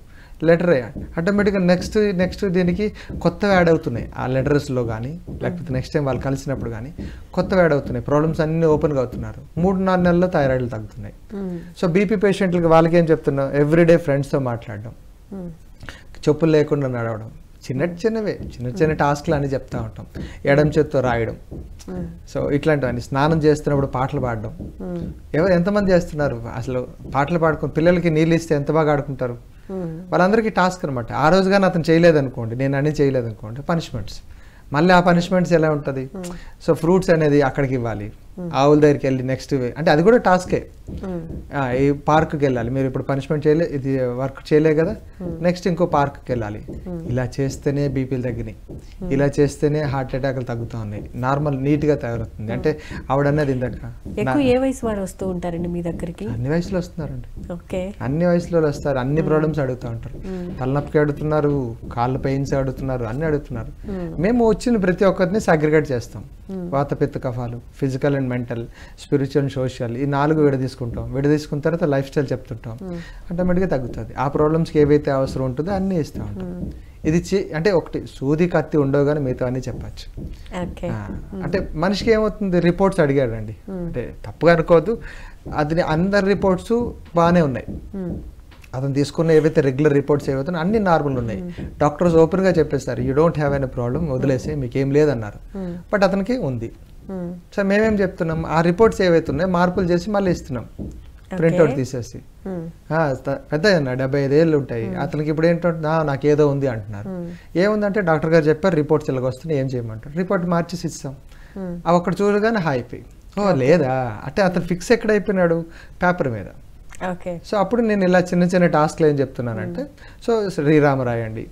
S2: లెటర్ ఆటోమేటిక్గా నెక్స్ట్ నెక్స్ట్ దీనికి కొత్తవి యాడ్ అవుతున్నాయి ఆ లెటర్స్లో కానీ లేకపోతే నెక్స్ట్ hmm. టైం వాళ్ళు కలిసినప్పుడు కానీ కొత్తవి యాడ్ అవుతున్నాయి ప్రాబ్లమ్స్ అన్నీ ఓపెన్గా అవుతున్నారు మూడు నాలుగు నెలల్లో థైరాయిడ్లు తగ్గుతున్నాయి సో బీపీ పేషెంట్లకి వాళ్ళకి ఏం చెప్తున్నావు ఎవ్రీడే ఫ్రెండ్స్తో మాట్లాడడం చెప్పులు లేకుండా నడవడం చిన్న hmm. చిన్నవే చిన్న చిన్న hmm. టాస్క్లు అని చెప్తా ఉంటాం ఎడం చేత్తో రాయడం hmm. సో ఇట్లాంటివన్నీ స్నానం చేస్తున్నప్పుడు పాటలు పాడడం ఎవరు ఎంతమంది చేస్తున్నారు అసలు పాటలు పాడుకుని పిల్లలకి నీళ్ళు ఇస్తే ఎంత బాగా ఆడుకుంటారు వాళ్ళందరికీ టాస్క్ అనమాట ఆ రోజు కానీ అతను చేయలేదనుకోండి నేను అన్ని చేయలేదనుకోండి పనిష్మెంట్స్ మళ్ళీ ఆ పనిష్మెంట్స్ ఎలా ఉంటుంది సో ఫ్రూట్స్ అనేది అక్కడికి ఇవ్వాలి ఆవుల దగ్గరికి వెళ్ళి నెక్స్ట్ అంటే అది కూడా టాస్కే ఈ పార్క్కి వెళ్ళాలి మీరు ఇప్పుడు పనిష్మెంట్ చేయలే ఇది వర్క్ చేయలే కదా నెక్స్ట్ ఇంకో పార్క్కి వెళ్ళాలి ఇలా చేస్తేనే బీపీలు తగ్గినాయి ఇలా చేస్తేనే హార్ట్ అటాక్లు తగ్గుతూ ఉన్నాయి నార్మల్ నీట్గా తయారవుతుంది అంటే ఆవిడ అన్నది ఇందాక ఏ
S1: వయసు వారు వస్తూ ఉంటారండి మీ దగ్గరికి అన్ని
S2: వయసులో వస్తున్నారండి ఓకే అన్ని వయసులో వస్తారు అన్ని ప్రాబ్లమ్స్ అడుగుతూ ఉంటారు తలనొప్పికి అడుగుతున్నారు కాళ్ళ పెయిన్స్ అడుగుతున్నారు అన్ని అడుగుతున్నారు మేము వచ్చిన ప్రతి ఒక్కరిని సగ్రిగేట్ చేస్తాం వాత పిత్త కఫాలు physical and and mental spiritual and social ఈ నాలుగు విడదీసుకుంటాం విడదీసుకున్న తర్వాత లైఫ్ స్టైల్ చెప్తుంటాం ఆటోమేటిక్గా hmm. తగ్గుతుంది ఆ ప్రాబ్లమ్స్కి ఏవైతే అవసరం ఉంటుందో అన్నీ ఇస్తూ ఉంటాం hmm. ఇది అంటే ఒకటి సూది కత్తి ఉండవు కానీ మిగతా అన్ని చెప్పచ్చు
S3: hmm. అంటే
S2: మనిషికి ఏమవుతుంది రిపోర్ట్స్ అడిగాడండి అంటే తప్పుగా అనుకోవద్దు అది అందరి రిపోర్ట్స్ బాగానే ఉన్నాయి అతను తీసుకున్న ఏవైతే రెగ్యులర్ రిపోర్ట్స్ ఏవైతే అన్ని నార్మల్ ఉన్నాయి డాక్టర్స్ ఓపెన్గా చెప్పేస్తారు you don't have an problem వదిలేసి మీకేం లేదన్నారు బట్ అతనికి ఉంది సో మేమేం చెప్తున్నాం ఆ రిపోర్ట్స్ ఏవైతున్నాయో మార్పులు చేసి మళ్ళీ ఇస్తున్నాం ప్రింట్అవుట్ తీసేసి పెద్ద డెబ్బై ఏళ్ళు ఉంటాయి అతనికి ఇప్పుడు ఏంటంటే నాకు ఏదో ఉంది అంటున్నారు ఏముందంటే డాక్టర్ గారు చెప్పారు రిపోర్ట్స్ ఇలాగ వస్తున్నాయి ఏం చేయమంటారు రిపోర్ట్ మార్చేసి ఇస్తాం అవి అక్కడ చూడగానే హాయిపోయి ఓ లేదా అంటే అతను ఫిక్స్ ఎక్కడ అయిపోయినాడు పేపర్ మీద సో అప్పుడు నేను ఇలా చిన్న చిన్న టాస్క్లు ఏం చెప్తున్నానంటే సో శ్రీరామ రాయండి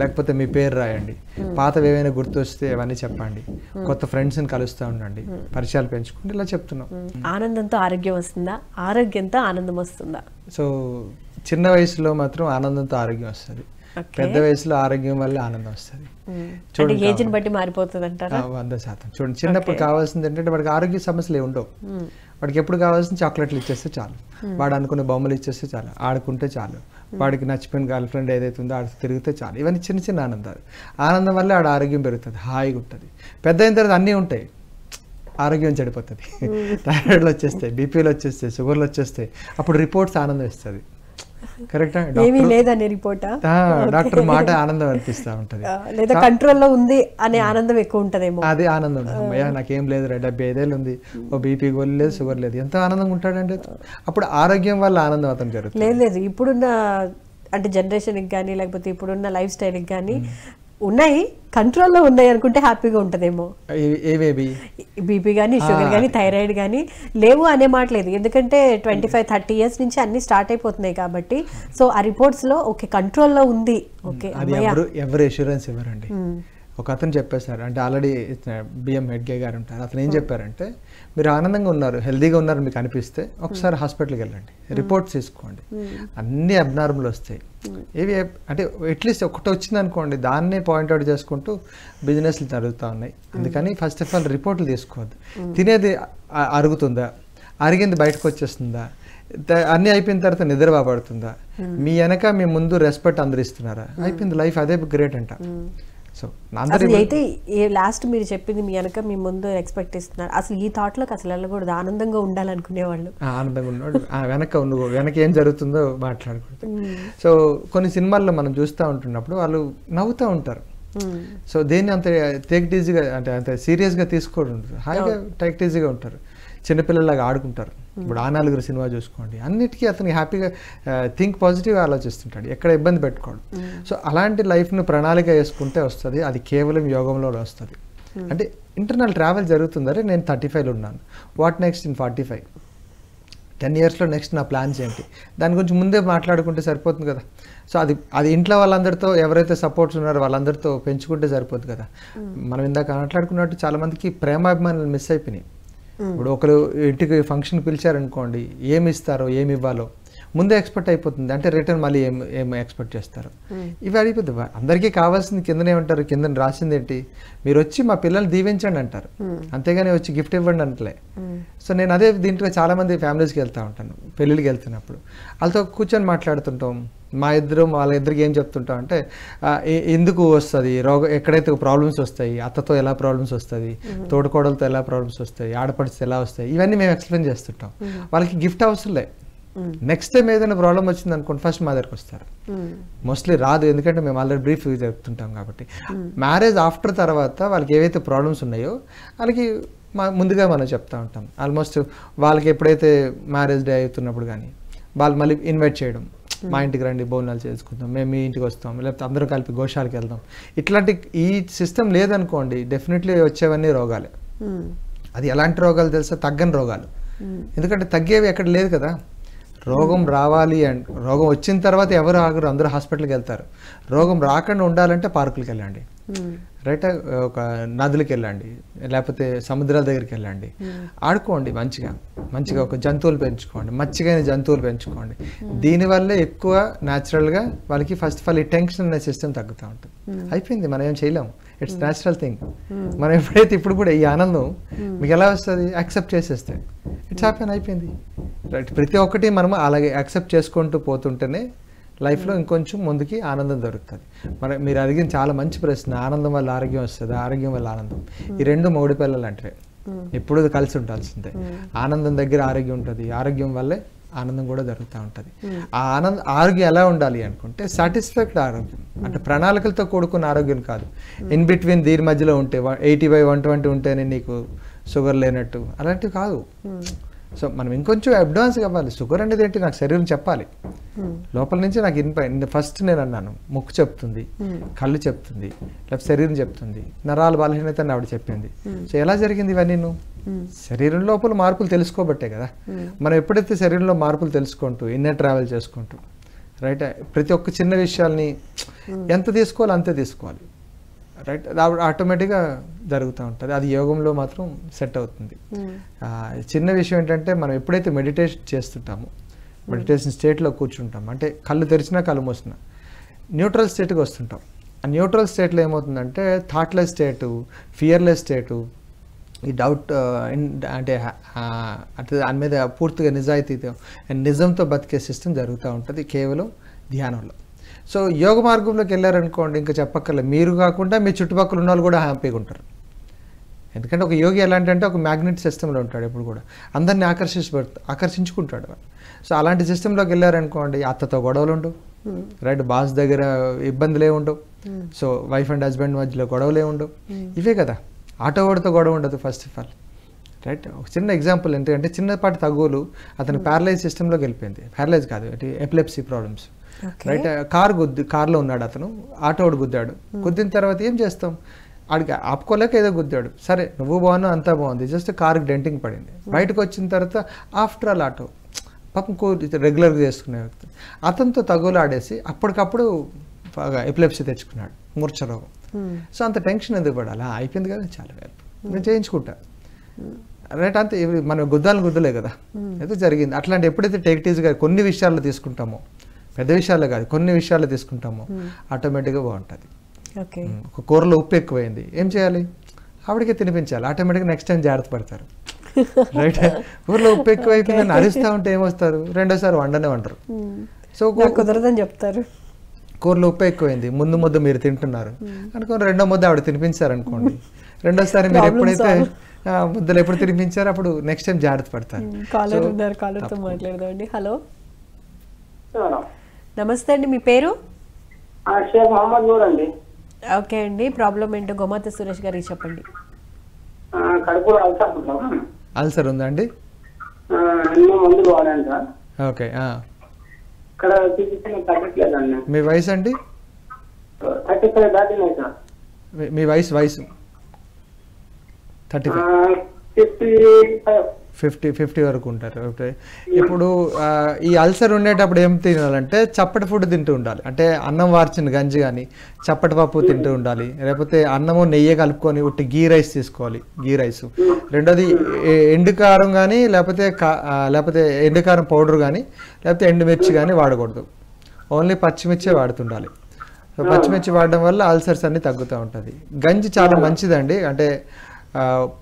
S2: లేకపోతే మీ పేరు రాయండి పాతవి ఏవైనా వస్తే అవన్నీ చెప్పండి కొత్త ఫ్రెండ్స్ని కలుస్తూ ఉండండి పరిచయాలు పెంచుకుంటే ఇలా చెప్తున్నాం
S1: ఆనందంతో ఆరోగ్యం వస్తుందా ఆరోగ్యంతో ఆనందం వస్తుందా
S2: సో చిన్న వయసులో మాత్రం ఆనందంతో ఆరోగ్యం వస్తుంది పెద్ద వయసులో ఆరోగ్యం వల్ల ఆనందం వస్తుంది
S1: చూడండి ఏజ్ని బట్టి మారిపోతుంది అంటారా
S2: వంద శాతం చూడండి చిన్నప్పుడు కావాల్సింది ఏంటంటే వాడికి ఆరోగ్య సమస్యలు ఉండవు వాడికి ఎప్పుడు కావాల్సిన చాక్లెట్లు ఇచ్చేస్తే చాలు hmm. వాడు అనుకున్న బొమ్మలు ఇచ్చేస్తే చాలు ఆడుకుంటే చాలు
S3: hmm. వాడికి
S2: నచ్చిపోయిన గర్ల్ ఫ్రెండ్ ఏదైతే ఉందో ఆడు తిరిగితే చాలు ఇవన్నీ చిన్న చిన్న ఆనందాలు ఆనందం వల్ల ఆడ ఆరోగ్యం పెరుగుతుంది హాయిగా ఉంటుంది పెద్ద అయిన తర్వాత అన్నీ ఉంటాయి ఆరోగ్యం చెడిపోతుంది థైరాయిడ్లు hmm. వచ్చేస్తాయి బీపీలు వచ్చేస్తాయి షుగర్లు వచ్చేస్తాయి అప్పుడు రిపోర్ట్స్ ఆనందం ఇస్తుంది కరెక్ట్ ఏమీ లేదని
S1: రిపోర్టా డాక్టర్ మాట
S2: ఆనందం అనిపిస్తూ ఉంటుంది
S1: లేదా కంట్రోల్లో ఉంది అనే ఆనందం ఎక్కువ ఉంటదేమో అది ఆనందం అమ్మయ్య
S2: నాకేం లేదు డెబ్బై ఐదేళ్ళు ఉంది ఓ బీపీ గోల్ లేదు షుగర్ లేదు ఎంత ఆనందంగా ఉంటాడంటే అప్పుడు ఆరోగ్యం వల్ల ఆనందం అతను జరుగుతుంది లేదు
S1: లేదు ఇప్పుడున్న అంటే జనరేషన్కి కానీ లేకపోతే ఇప్పుడున్న లైఫ్ స్టైల్కి కానీ ఉన్నాయి కంట్రోల్లో ఉన్నాయి అనుకుంటే హ్యాపీగా ఉంటుందేమో బీపీ కానీ షుగర్ కానీ థైరాయిడ్ కానీ లేవు అనే మాట లేదు ఎందుకంటే ట్వంటీ ఫైవ్ థర్టీ ఇయర్స్ నుంచి అన్ని స్టార్ట్ అయిపోతున్నాయి కాబట్టి సో ఆ రిపోర్ట్స్ లో ఓకే కంట్రోల్లో ఉంది ఓకే
S2: ఇవ్వరండి ఒక అతను చెప్పేశారు అంటే ఆల్రెడీ బిఎం హెడ్గే గారు ఉంటారు అతను ఏం చెప్పారంటే మీరు ఆనందంగా ఉన్నారు హెల్దీగా ఉన్నారు మీకు అనిపిస్తే ఒకసారి hmm. హాస్పిటల్కి వెళ్ళండి hmm. రిపోర్ట్స్ తీసుకోండి hmm. అన్ని అబ్నార్మల్ వస్తాయి ఏవి అంటే అట్లీస్ట్ ఒకటి వచ్చింది అనుకోండి దాన్నే పాయింట్అవుట్ చేసుకుంటూ బిజినెస్లు జరుగుతూ ఉన్నాయి అందుకని ఫస్ట్ ఆఫ్ ఆల్ రిపోర్ట్లు తీసుకోవద్దు తినేది అరుగుతుందా అరిగింది బయటకు వచ్చేస్తుందా అన్నీ అయిపోయిన తర్వాత నిద్ర బాబడుతుందా మీ వెనక మీ ముందు రెస్పెక్ట్ అందరిస్తున్నారా అయిపోయింది లైఫ్ అదే గ్రేట్ అంట సో అసలు అయితే
S1: ఏ లాస్ట్ మీరు చెప్పింది మీ వెనక మీ ముందు ఎక్స్పెక్ట్ ఇస్తున్నారు అసలు ఈ థాట్లోకి అసలు వెళ్ళకూడదు ఆనందంగా ఉండాలనుకునేవాళ్ళు
S2: ఆనందంగా ఉన్నాడు వెనక ఉండు వెనక ఏం జరుగుతుందో మాట్లాడకూడదు సో కొన్ని సినిమాల్లో మనం చూస్తూ ఉంటున్నప్పుడు వాళ్ళు నవ్వుతూ ఉంటారు సో దేన్ని అంత టేక్ టీజీగా అంటే అంత సీరియస్గా తీసుకోరు హాయిగా టేక్ ఈజీగా ఉంటారు చిన్నపిల్లలాగా ఆడుకుంటారు ఇప్పుడు ఆ నాలుగురు సినిమా చూసుకోండి అన్నిటికీ అతను హ్యాపీగా థింక్ పాజిటివ్గా ఆలోచిస్తుంటాడు ఎక్కడ ఇబ్బంది పెట్టుకోడు సో అలాంటి లైఫ్ను ప్రణాళిక వేసుకుంటే వస్తుంది అది కేవలం యోగంలో వస్తుంది అంటే ఇంటర్నల్ ట్రావెల్ జరుగుతుందరే నేను థర్టీ ఫైవ్లో ఉన్నాను what next in forty five ten ఇయర్స్లో నెక్స్ట్ నా ప్లాన్స్ ఏంటి దాని గురించి ముందే మాట్లాడుకుంటే సరిపోతుంది కదా సో అది అది ఇంట్లో వాళ్ళందరితో ఎవరైతే సపోర్ట్స్ ఉన్నారో వాళ్ళందరితో పెంచుకుంటే సరిపోతుంది కదా మనం ఇందాక మాట్లాడుకున్నట్టు చాలామందికి ప్రేమాభిమానులు మిస్ అయిపోయినాయి ఇప్పుడు ఒకరు ఇంటికి ఫంక్షన్ పిలిచారనుకోండి ఏమి ఇస్తారో ఏమి ఇవ్వాలో ముందే ఎక్స్పెక్ట్ అయిపోతుంది అంటే రిటర్న్ మళ్ళీ ఏం ఏం ఎక్స్పెక్ట్ చేస్తారు ఇవి అడిగిపోతుంది అందరికీ కావాల్సింది కిందనే ఉంటారు కింద రాసింది ఏంటి మీరు వచ్చి మా పిల్లల్ని దీవించండి అంటారు అంతేగాని వచ్చి గిఫ్ట్ ఇవ్వండి అంటలే సో నేను అదే దీంట్లో చాలామంది ఫ్యామిలీస్కి వెళ్తూ ఉంటాను పెళ్ళిళ్ళకి వెళ్తున్నప్పుడు వాళ్ళతో కూర్చొని మాట్లాడుతుంటాం మా ఇద్దరు వాళ్ళ ఇద్దరికి ఏం చెప్తుంటాం అంటే ఎందుకు వస్తుంది రోగ ఎక్కడైతే ప్రాబ్లమ్స్ వస్తాయి అత్తతో ఎలా ప్రాబ్లమ్స్ వస్తుంది తోడుకోడలతో ఎలా ప్రాబ్లమ్స్ వస్తాయి ఆడపడితే ఎలా వస్తాయి ఇవన్నీ మేము ఎక్స్ప్లెయిన్ చేస్తుంటాం వాళ్ళకి గిఫ్ట్ అవసరం లేదు నెక్స్ట్ టైం ఏదైనా ప్రాబ్లం వచ్చింది అనుకోండి ఫస్ట్ మా దగ్గరకు వస్తారు మోస్ట్లీ రాదు ఎందుకంటే మేము ఆల్రెడీ బ్రీఫ్ చెప్తుంటాం కాబట్టి మ్యారేజ్ ఆఫ్టర్ తర్వాత వాళ్ళకి ఏవైతే ప్రాబ్లమ్స్ ఉన్నాయో వాళ్ళకి మా ముందుగా మనం చెప్తా ఉంటాం ఆల్మోస్ట్ వాళ్ళకి ఎప్పుడైతే మ్యారేజ్ డే అవుతున్నప్పుడు కానీ వాళ్ళు మళ్ళీ ఇన్వైట్ చేయడం మా ఇంటికి రండి భోజనాలు చేసుకుందాం మేము మీ ఇంటికి వస్తాం లేకపోతే అందరూ కలిపి గోశాలకు వెళ్దాం ఇట్లాంటి ఈ సిస్టమ్ లేదనుకోండి డెఫినెట్లీ వచ్చేవన్నీ రోగాలే అది ఎలాంటి రోగాలు తెలుసా తగ్గని రోగాలు ఎందుకంటే తగ్గేవి ఎక్కడ లేదు కదా రోగం రావాలి అండ్ రోగం వచ్చిన తర్వాత ఎవరు ఆగరు అందరూ హాస్పిటల్కి వెళ్తారు రోగం రాకుండా ఉండాలంటే పార్కులకు వెళ్ళండి రైట్ ఒక నదులకు వెళ్ళండి లేకపోతే సముద్రాల దగ్గరికి వెళ్ళండి ఆడుకోండి మంచిగా మంచిగా ఒక జంతువులు పెంచుకోండి మచ్చిగైన జంతువులు పెంచుకోండి దీనివల్ల ఎక్కువ న్యాచురల్గా వాళ్ళకి ఫస్ట్ ఆఫ్ ఆల్ ఈ టెన్షన్ అనే సిస్టమ్ తగ్గుతూ ఉంటుంది అయిపోయింది మనం ఏం చేయలేము ఇట్స్ న్యాచురల్ థింగ్ మనం ఎప్పుడైతే ఇప్పుడు కూడా ఈ ఆనందం hmm. మీకు ఎలా వస్తుంది యాక్సెప్ట్ చేసేస్తే ఇట్స్ హ్యాపీన్ hmm. అయిపోయింది రైట్ ప్రతి ఒక్కటి మనం అలాగే యాక్సెప్ట్ చేసుకుంటూ పోతుంటేనే లైఫ్లో hmm. ఇంకొంచెం ముందుకి ఆనందం దొరుకుతుంది మన మీరు అడిగిన చాలా మంచి ప్రశ్న ఆనందం వల్ల ఆరోగ్యం వస్తుంది ఆరోగ్యం వల్ల ఆనందం ఈ రెండు మౌడి పిల్లలు అంటే ఎప్పుడు కలిసి ఉండాల్సిందే ఆనందం దగ్గర ఆరోగ్యం ఉంటుంది ఆరోగ్యం వల్లే ఆనందం కూడా జరుగుతూ ఉంటుంది ఆ ఆనంద ఆరోగ్యం ఎలా ఉండాలి అనుకుంటే సాటిస్ఫైడ్ ఆరోగ్యం అంటే ప్రణాళికలతో కూడుకున్న ఆరోగ్యం కాదు ఇన్ బిట్వీన్ దీని మధ్యలో ఉంటే ఎయిటీ బై వన్ ట్వంటీ ఉంటేనే నీకు షుగర్ లేనట్టు అలాంటివి కాదు సో మనం ఇంకొంచెం అడ్వాన్స్ అవ్వాలి షుగర్ అనేది ఏంటి నాకు శరీరం చెప్పాలి hmm. లోపల నుంచి నాకు ఇన్ ఫస్ట్ నేను అన్నాను ముక్కు చెప్తుంది hmm. కళ్ళు చెప్తుంది లేకపోతే శరీరం చెప్తుంది నరాలు బలహీనత అని ఆవిడ చెప్పింది hmm. సో ఎలా జరిగింది ఇవన్నీ నువ్వు శరీరం లోపల మార్పులు తెలుసుకోబట్టే కదా మనం ఎప్పుడైతే శరీరంలో మార్పులు తెలుసుకుంటూ ఇన్నర్ ట్రావెల్ చేసుకుంటూ రైట్ ప్రతి ఒక్క చిన్న విషయాల్ని ఎంత తీసుకోవాలి అంతే తీసుకోవాలి రైట్ ఆటోమేటిక్గా జరుగుతూ ఉంటుంది అది యోగంలో మాత్రం సెట్ అవుతుంది hmm. చిన్న విషయం ఏంటంటే మనం ఎప్పుడైతే మెడిటేషన్ చేస్తుంటామో మెడిటేషన్ స్టేట్లో కూర్చుంటాం అంటే కళ్ళు తెరిచినా కళ్ళు మూసినా న్యూట్రల్ స్టేట్కి వస్తుంటాం ఆ న్యూట్రల్ స్టేట్లో ఏమవుతుందంటే థాట్లెస్ స్టేటు ఫియర్లెస్ స్టేటు ఈ డౌట్ అంటే అంటే దాని మీద పూర్తిగా నిజాయితీతో నిజంతో బతికే సిస్టమ్ జరుగుతూ ఉంటుంది కేవలం ధ్యానంలో సో యోగ మార్గంలోకి వెళ్ళారనుకోండి ఇంకా చెప్పక్కర్లేదు మీరు కాకుండా మీ చుట్టుపక్కల ఉన్న వాళ్ళు కూడా హ్యాపీగా ఉంటారు ఎందుకంటే ఒక యోగి ఎలాంటి అంటే ఒక మ్యాగ్నెట్ సిస్టంలో ఉంటాడు ఎప్పుడు కూడా అందరిని ఆకర్షించబడు ఆకర్షించుకుంటాడు సో అలాంటి సిస్టంలోకి వెళ్ళారనుకోండి అత్తతో గొడవలు ఉండవు hmm. రైట్ బాస్ దగ్గర ఇబ్బందులే ఉండవు hmm. So wife and husband మధ్యలో గొడవలే ఉండవు hmm. ఇవే కదా ఆటో వాడితో గొడవ ఉండదు ఫస్ట్ ఆఫ్ ఆల్ రైట్ ఒక చిన్న ఎగ్జాంపుల్ ఎందుకంటే చిన్నపాటి తగులు అతను ప్యారలైజ్ సిస్టంలోకి వెళ్ళిపోయింది ప్యారలైజ్ కాదు ఎపిలెప్సీ ప్రాబ్లమ్స్ రైట్ కార్ గుద్ది కార్లో ఉన్నాడు అతను ఆటోడు గుద్దాడు గుద్దిన తర్వాత ఏం చేస్తాం ఆడికి ఆపుకోలేక ఏదో గుద్దాడు సరే నువ్వు బాగున్నావు అంతా బాగుంది జస్ట్ కార్కి డెంటింగ్ పడింది బయటకు వచ్చిన తర్వాత ఆఫ్టర్ ఆల్ ఆటో పాపం కో రెగ్యులర్గా చేసుకునే వ్యక్తి అతనితో తగులాడేసి అప్పటికప్పుడు బాగా ఎపిలెప్సీ తెచ్చుకున్నాడు మూర్ఛరోగం సో అంత టెన్షన్ ఎందుకు పడాలి అయిపోయింది కదా చాలా వేలు నేను చేయించుకుంటా రైట్ అంతే మనం గుద్దాలు గుద్దలే కదా అయితే జరిగింది అట్లాంటి ఎప్పుడైతే టేక్ కొన్ని విషయాల్లో తీసుకుంటామో పెద్ద విషయాలు కాదు కొన్ని విషయాలు తీసుకుంటాము hmm. ఆటోమేటిక్గా బాగుంటుంది hmm. ఒక కూరలో ఉప్పు ఎక్కువైంది ఏం చేయాలి ఆవిడకే తినిపించాలి ఆటోమేటిక్గా నెక్స్ట్ టైం జాగ్రత్త పడతారు రైట్ ఊర్లో ఉప్పు ఎక్కువ అయిపోయిందని అరుస్తూ ఉంటే ఏమొస్తారు రెండోసారి వండనే వండరు
S1: సో hmm. కుదరదని చెప్తారు
S2: కూరలో ఉప్పు ఎక్కువైంది ముందు ముద్ద మీరు తింటున్నారు అనుకోని రెండో ముద్ద ఆవిడ తినిపించారనుకోండి రెండోసారి మీరు ఎప్పుడైతే ముద్దలు ఎప్పుడు తినిపించారు అప్పుడు నెక్స్ట్ టైం జాగ్రత్త పడతారు కాలర్ కాలర్తో
S1: మాట్లాడదామండి హలో నమస్తే అండి మీ పేరు అండి ఓకే అండి ప్రాబ్లం ఏంటో గోమాత సురేష్ గారికి చెప్పండి
S2: అల్సర్ ఉందా అండి ఓకే ఇక్కడ మీ వయసు అండి మీ వయసు వయసు థర్టీ ఫైవ్ ఫిఫ్టీ ఫిఫ్టీ వరకు ఉంటారు ఇప్పుడు ఈ అల్సర్ ఉండేటప్పుడు ఏం తినాలంటే చప్పటి ఫుడ్ తింటూ ఉండాలి అంటే అన్నం వార్చిన గంజి కానీ చప్పటి పప్పు తింటూ ఉండాలి లేకపోతే అన్నము నెయ్యి కలుపుకొని ఉట్టి గీ రైస్ తీసుకోవాలి గీ రైస్ రెండోది ఎండుకారం కానీ లేకపోతే లేకపోతే ఎండుకారం పౌడర్ కానీ లేకపోతే ఎండుమిర్చి కానీ వాడకూడదు ఓన్లీ పచ్చిమిర్చే వాడుతుండాలి పచ్చిమిర్చి వాడడం వల్ల అల్సర్స్ అన్ని తగ్గుతూ ఉంటుంది గంజి చాలా మంచిదండి అంటే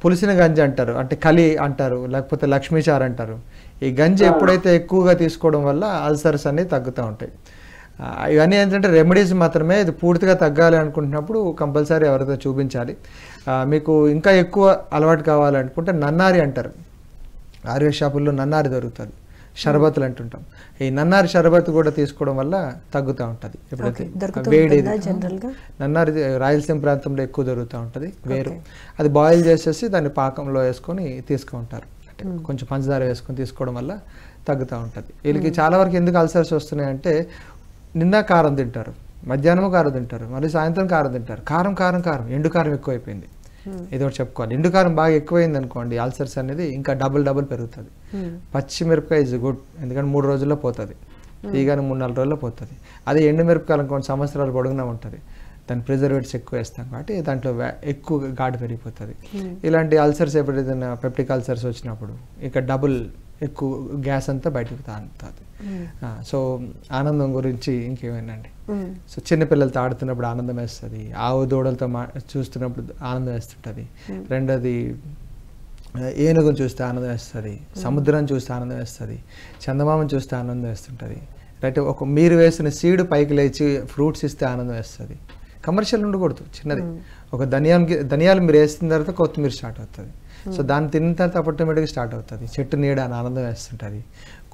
S2: పులిసిన గంజి అంటారు అంటే కలి అంటారు లేకపోతే లక్ష్మీచార్ అంటారు ఈ గంజి ఎప్పుడైతే ఎక్కువగా తీసుకోవడం వల్ల అల్సర్స్ అనేవి తగ్గుతూ ఉంటాయి ఇవన్నీ ఏంటంటే రెమెడీస్ మాత్రమే ఇది పూర్తిగా తగ్గాలి అనుకుంటున్నప్పుడు కంపల్సరీ ఎవరితో చూపించాలి మీకు ఇంకా ఎక్కువ అలవాటు కావాలనుకుంటే నన్నారి అంటారు ఆరోగ్య షాపుల్లో నన్నారి దొరుకుతారు షర్బత్లు అంటుంటాం ఈ నన్నారి షర్బత్ కూడా తీసుకోవడం వల్ల తగ్గుతూ ఉంటుంది ఎప్పుడైతే వేడి నన్నారి రాయలసీమ ప్రాంతంలో ఎక్కువ దొరుకుతూ ఉంటుంది వేరు అది బాయిల్ చేసేసి దాన్ని పాకంలో వేసుకొని తీసుకుంటారు అంటే కొంచెం పంచదార వేసుకొని తీసుకోవడం వల్ల తగ్గుతూ ఉంటుంది వీళ్ళకి చాలా వరకు ఎందుకు అల్సర్స్ వస్తున్నాయంటే నిన్న కారం తింటారు మధ్యాహ్నం కారం తింటారు మళ్ళీ సాయంత్రం కారం తింటారు కారం కారం కారం ఎండు కారం ఎక్కువైపోయింది ఏదో చెప్పుకోవాలి ఎండు కారం బాగా ఎక్కువైంది అనుకోండి అల్సర్స్ అనేది ఇంకా డబుల్ డబుల్ పెరుగుతుంది Hmm. పచ్చిమిరపకాయ ఇస్ గుడ్ ఎందుకంటే మూడు రోజుల్లో పోతుంది తీగానే hmm. మూడు నాలుగు రోజుల్లో పోతుంది అదే ఎండుమిరపకాయలు కొన్ని సంవత్సరాలు పొడుగునా ఉంటుంది దాని ప్రిజర్వేట్స్ ఎక్కువ వేస్తాం కాబట్టి దాంట్లో ఎక్కువ ఘాటు పెరిగిపోతుంది hmm. ఇలాంటి అల్సర్స్ ఎప్పుడైతే పెప్టిక్ అల్సర్స్ వచ్చినప్పుడు ఇక డబుల్ ఎక్కువ గ్యాస్ అంతా బయటకు తాగుతుంది సో ఆనందం గురించి ఇంకేమైందండి సో చిన్నపిల్లలతో ఆడుతున్నప్పుడు ఆనందం వేస్తుంది ఆవు దూడలతో మా చూస్తున్నప్పుడు ఆనందం వేస్తుంటుంది రెండోది ఏనుగును చూస్తే ఆనందం వేస్తుంది సముద్రం చూస్తే ఆనందం వేస్తుంది చందమామను చూస్తే ఆనందం వేస్తుంటుంది రైట్ ఒక మీరు వేసిన సీడ్ పైకి లేచి ఫ్రూట్స్ ఇస్తే ఆనందం వేస్తుంది కమర్షియల్ ఉండకూడదు చిన్నది ఒక ధనియానికి ధనియాలు మీరు వేసిన తర్వాత కొత్తిమీర స్టార్ట్ అవుతుంది సో దాన్ని తిన్న తర్వాత ఆటోమేటిక్గా స్టార్ట్ అవుతుంది చెట్టు నీడ ఆనందం వేస్తుంటుంది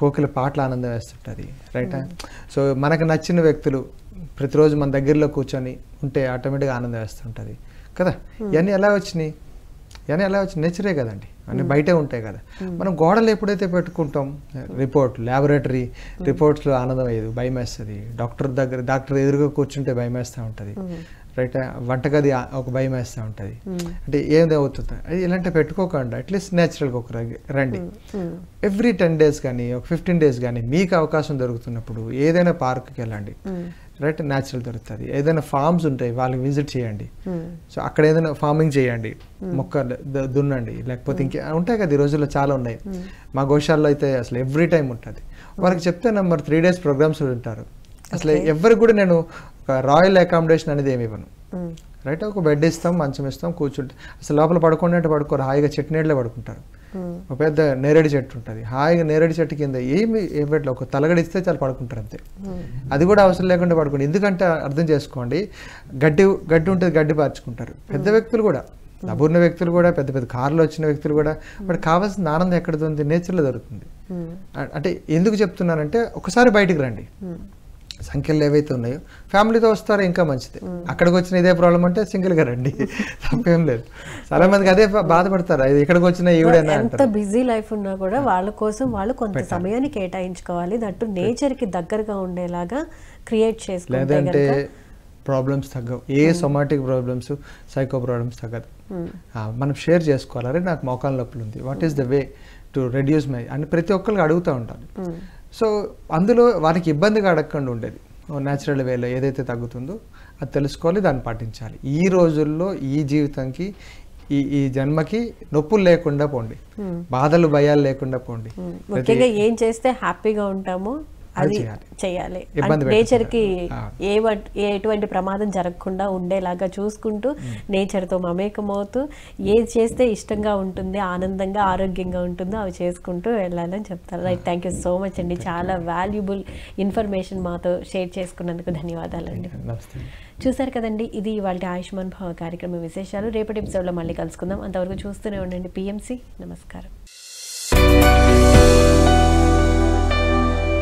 S2: కోకిల పాటలు ఆనందం వేస్తుంటుంది రైట్ సో మనకు నచ్చిన వ్యక్తులు ప్రతిరోజు మన దగ్గరలో కూర్చొని ఉంటే ఆటోమేటిక్గా ఆనందం వేస్తుంటుంది కదా ఇవన్నీ ఎలా వచ్చినాయి ఇవన్నీ ఎలా వచ్చినాయి నేచరే కదండి అంటే బయటే ఉంటాయి కదా మనం గోడలు ఎప్పుడైతే పెట్టుకుంటాం రిపోర్ట్ ల్యాబొరేటరీ రిపోర్ట్స్లో ఆనందం అయ్యేది భయమేస్తుంది డాక్టర్ దగ్గర డాక్టర్ ఎదురుగా కూర్చుంటే భయమేస్తూ ఉంటుంది రైట్ వంటగది ఒక భయం వేస్తూ ఉంటుంది అంటే అవుతుంది అది ఇలాంటి పెట్టుకోకుండా అట్లీస్ట్ నేచురల్గా ఒక రండి ఎవ్రీ టెన్ డేస్ కానీ ఒక ఫిఫ్టీన్ డేస్ కానీ మీకు అవకాశం దొరుకుతున్నప్పుడు ఏదైనా పార్క్కి వెళ్ళండి రైట్ న్యాచురల్ దొరుకుతుంది ఏదైనా ఫార్మ్స్ ఉంటాయి వాళ్ళకి విజిట్ చేయండి సో hmm. అక్కడ ఏదైనా ఫార్మింగ్ చేయండి hmm. మొక్క దున్నండి లేకపోతే hmm. ఇంకే ఉంటాయి కదా ఈ రోజుల్లో చాలా ఉన్నాయి మా గోశాల్లో అయితే అసలు ఎవ్రీ టైం ఉంటుంది వాళ్ళకి చెప్తే నెంబర్ త్రీ డేస్ ప్రోగ్రామ్స్ ఉంటారు అసలు ఎవరికి కూడా నేను రాయల్ అకామిడేషన్ అనేది ఏమి ఇవ్వను రైట్ ఒక బెడ్ ఇస్తాం మంచం ఇస్తాం కూర్చుంటే అసలు లోపల పడుకునేట్టు పడుకోరు హాయిగా చెట్టు పడుకుంటారు ఒక పెద్ద నేరేడు చెట్టు ఉంటుంది హాయిగా నేరేడు చెట్టు కింద ఏమి ఏం పెట్టలే ఒక తలగడిస్తే చాలా పడుకుంటారు అంతే hmm. అది కూడా అవసరం లేకుండా పడుకుంటారు ఎందుకంటే అర్థం చేసుకోండి గడ్డి గడ్డి ఉంటుంది గడ్డి పార్చుకుంటారు పెద్ద hmm. వ్యక్తులు కూడా నబూర్ణ hmm. వ్యక్తులు కూడా పెద్ద పెద్ద కార్లు వచ్చిన వ్యక్తులు కూడా బట్ కావాల్సిన ఆనందం ఎక్కడ దొరుకుతుంది నేచర్లో దొరుకుతుంది అంటే ఎందుకు చెప్తున్నానంటే ఒకసారి బయటికి రండి సంఖ్యలు ఏవైతే ఉన్నాయో ఫ్యామిలీతో వస్తారో ఇంకా మంచిది అక్కడికి వచ్చిన ఇదే ప్రాబ్లం అంటే సింగిల్గా రండి తప్పేం లేదు చాలా మందికి అదే బాధపడతారు ఇక్కడికి వచ్చిన ఈవిడైనా ఎంత
S1: బిజీ లైఫ్ ఉన్నా కూడా వాళ్ళ కోసం వాళ్ళు కొంత సమయాన్ని కేటాయించుకోవాలి దట్టు నేచర్కి దగ్గరగా ఉండేలాగా క్రియేట్ చేసుకోవాలి లేదంటే
S2: ప్రాబ్లమ్స్ తగ్గవు ఏ సొమాటిక్ ప్రాబ్లమ్స్ సైకో ప్రాబ్లమ్స్ తగ్గదు మనం షేర్ చేసుకోవాలి అరే నాకు మోకాళ్ళ నొప్పులు ఉంది what is the way to reduce my అని ప్రతి ఒక్కరికి అడుగుతూ ఉంటాను సో అందులో వారికి ఇబ్బందిగా అడగకుండా ఉండేది న్యాచురల్ వేలో ఏదైతే తగ్గుతుందో అది తెలుసుకోవాలి దాన్ని పాటించాలి ఈ రోజుల్లో ఈ జీవితంకి ఈ ఈ జన్మకి నొప్పులు లేకుండా పోండి బాధలు భయాలు లేకుండా పోండి
S1: ఏం చేస్తే హ్యాపీగా ఉంటామో అది చేయాలి నేచర్కి ఏ ఎటువంటి ప్రమాదం జరగకుండా ఉండేలాగా చూసుకుంటూ నేచర్తో మమేకమవుతూ ఏది చేస్తే ఇష్టంగా ఉంటుంది ఆనందంగా ఆరోగ్యంగా ఉంటుందో అవి చేసుకుంటూ వెళ్ళాలని చెప్తారు right thank you so much అండి చాలా వాల్యుబుల్ ఇన్ఫర్మేషన్ మాతో షేర్ చేసుకున్నందుకు ధన్యవాదాలండి చూశారు కదండి ఇది ఇవాళ ఆయుష్మాన్ భావ కార్యక్రమ విశేషాలు రేపటి ఎపిసోడ్లో మళ్ళీ కలుసుకుందాం అంతవరకు చూస్తూనే ఉండండి పిఎంసి నమస్కారం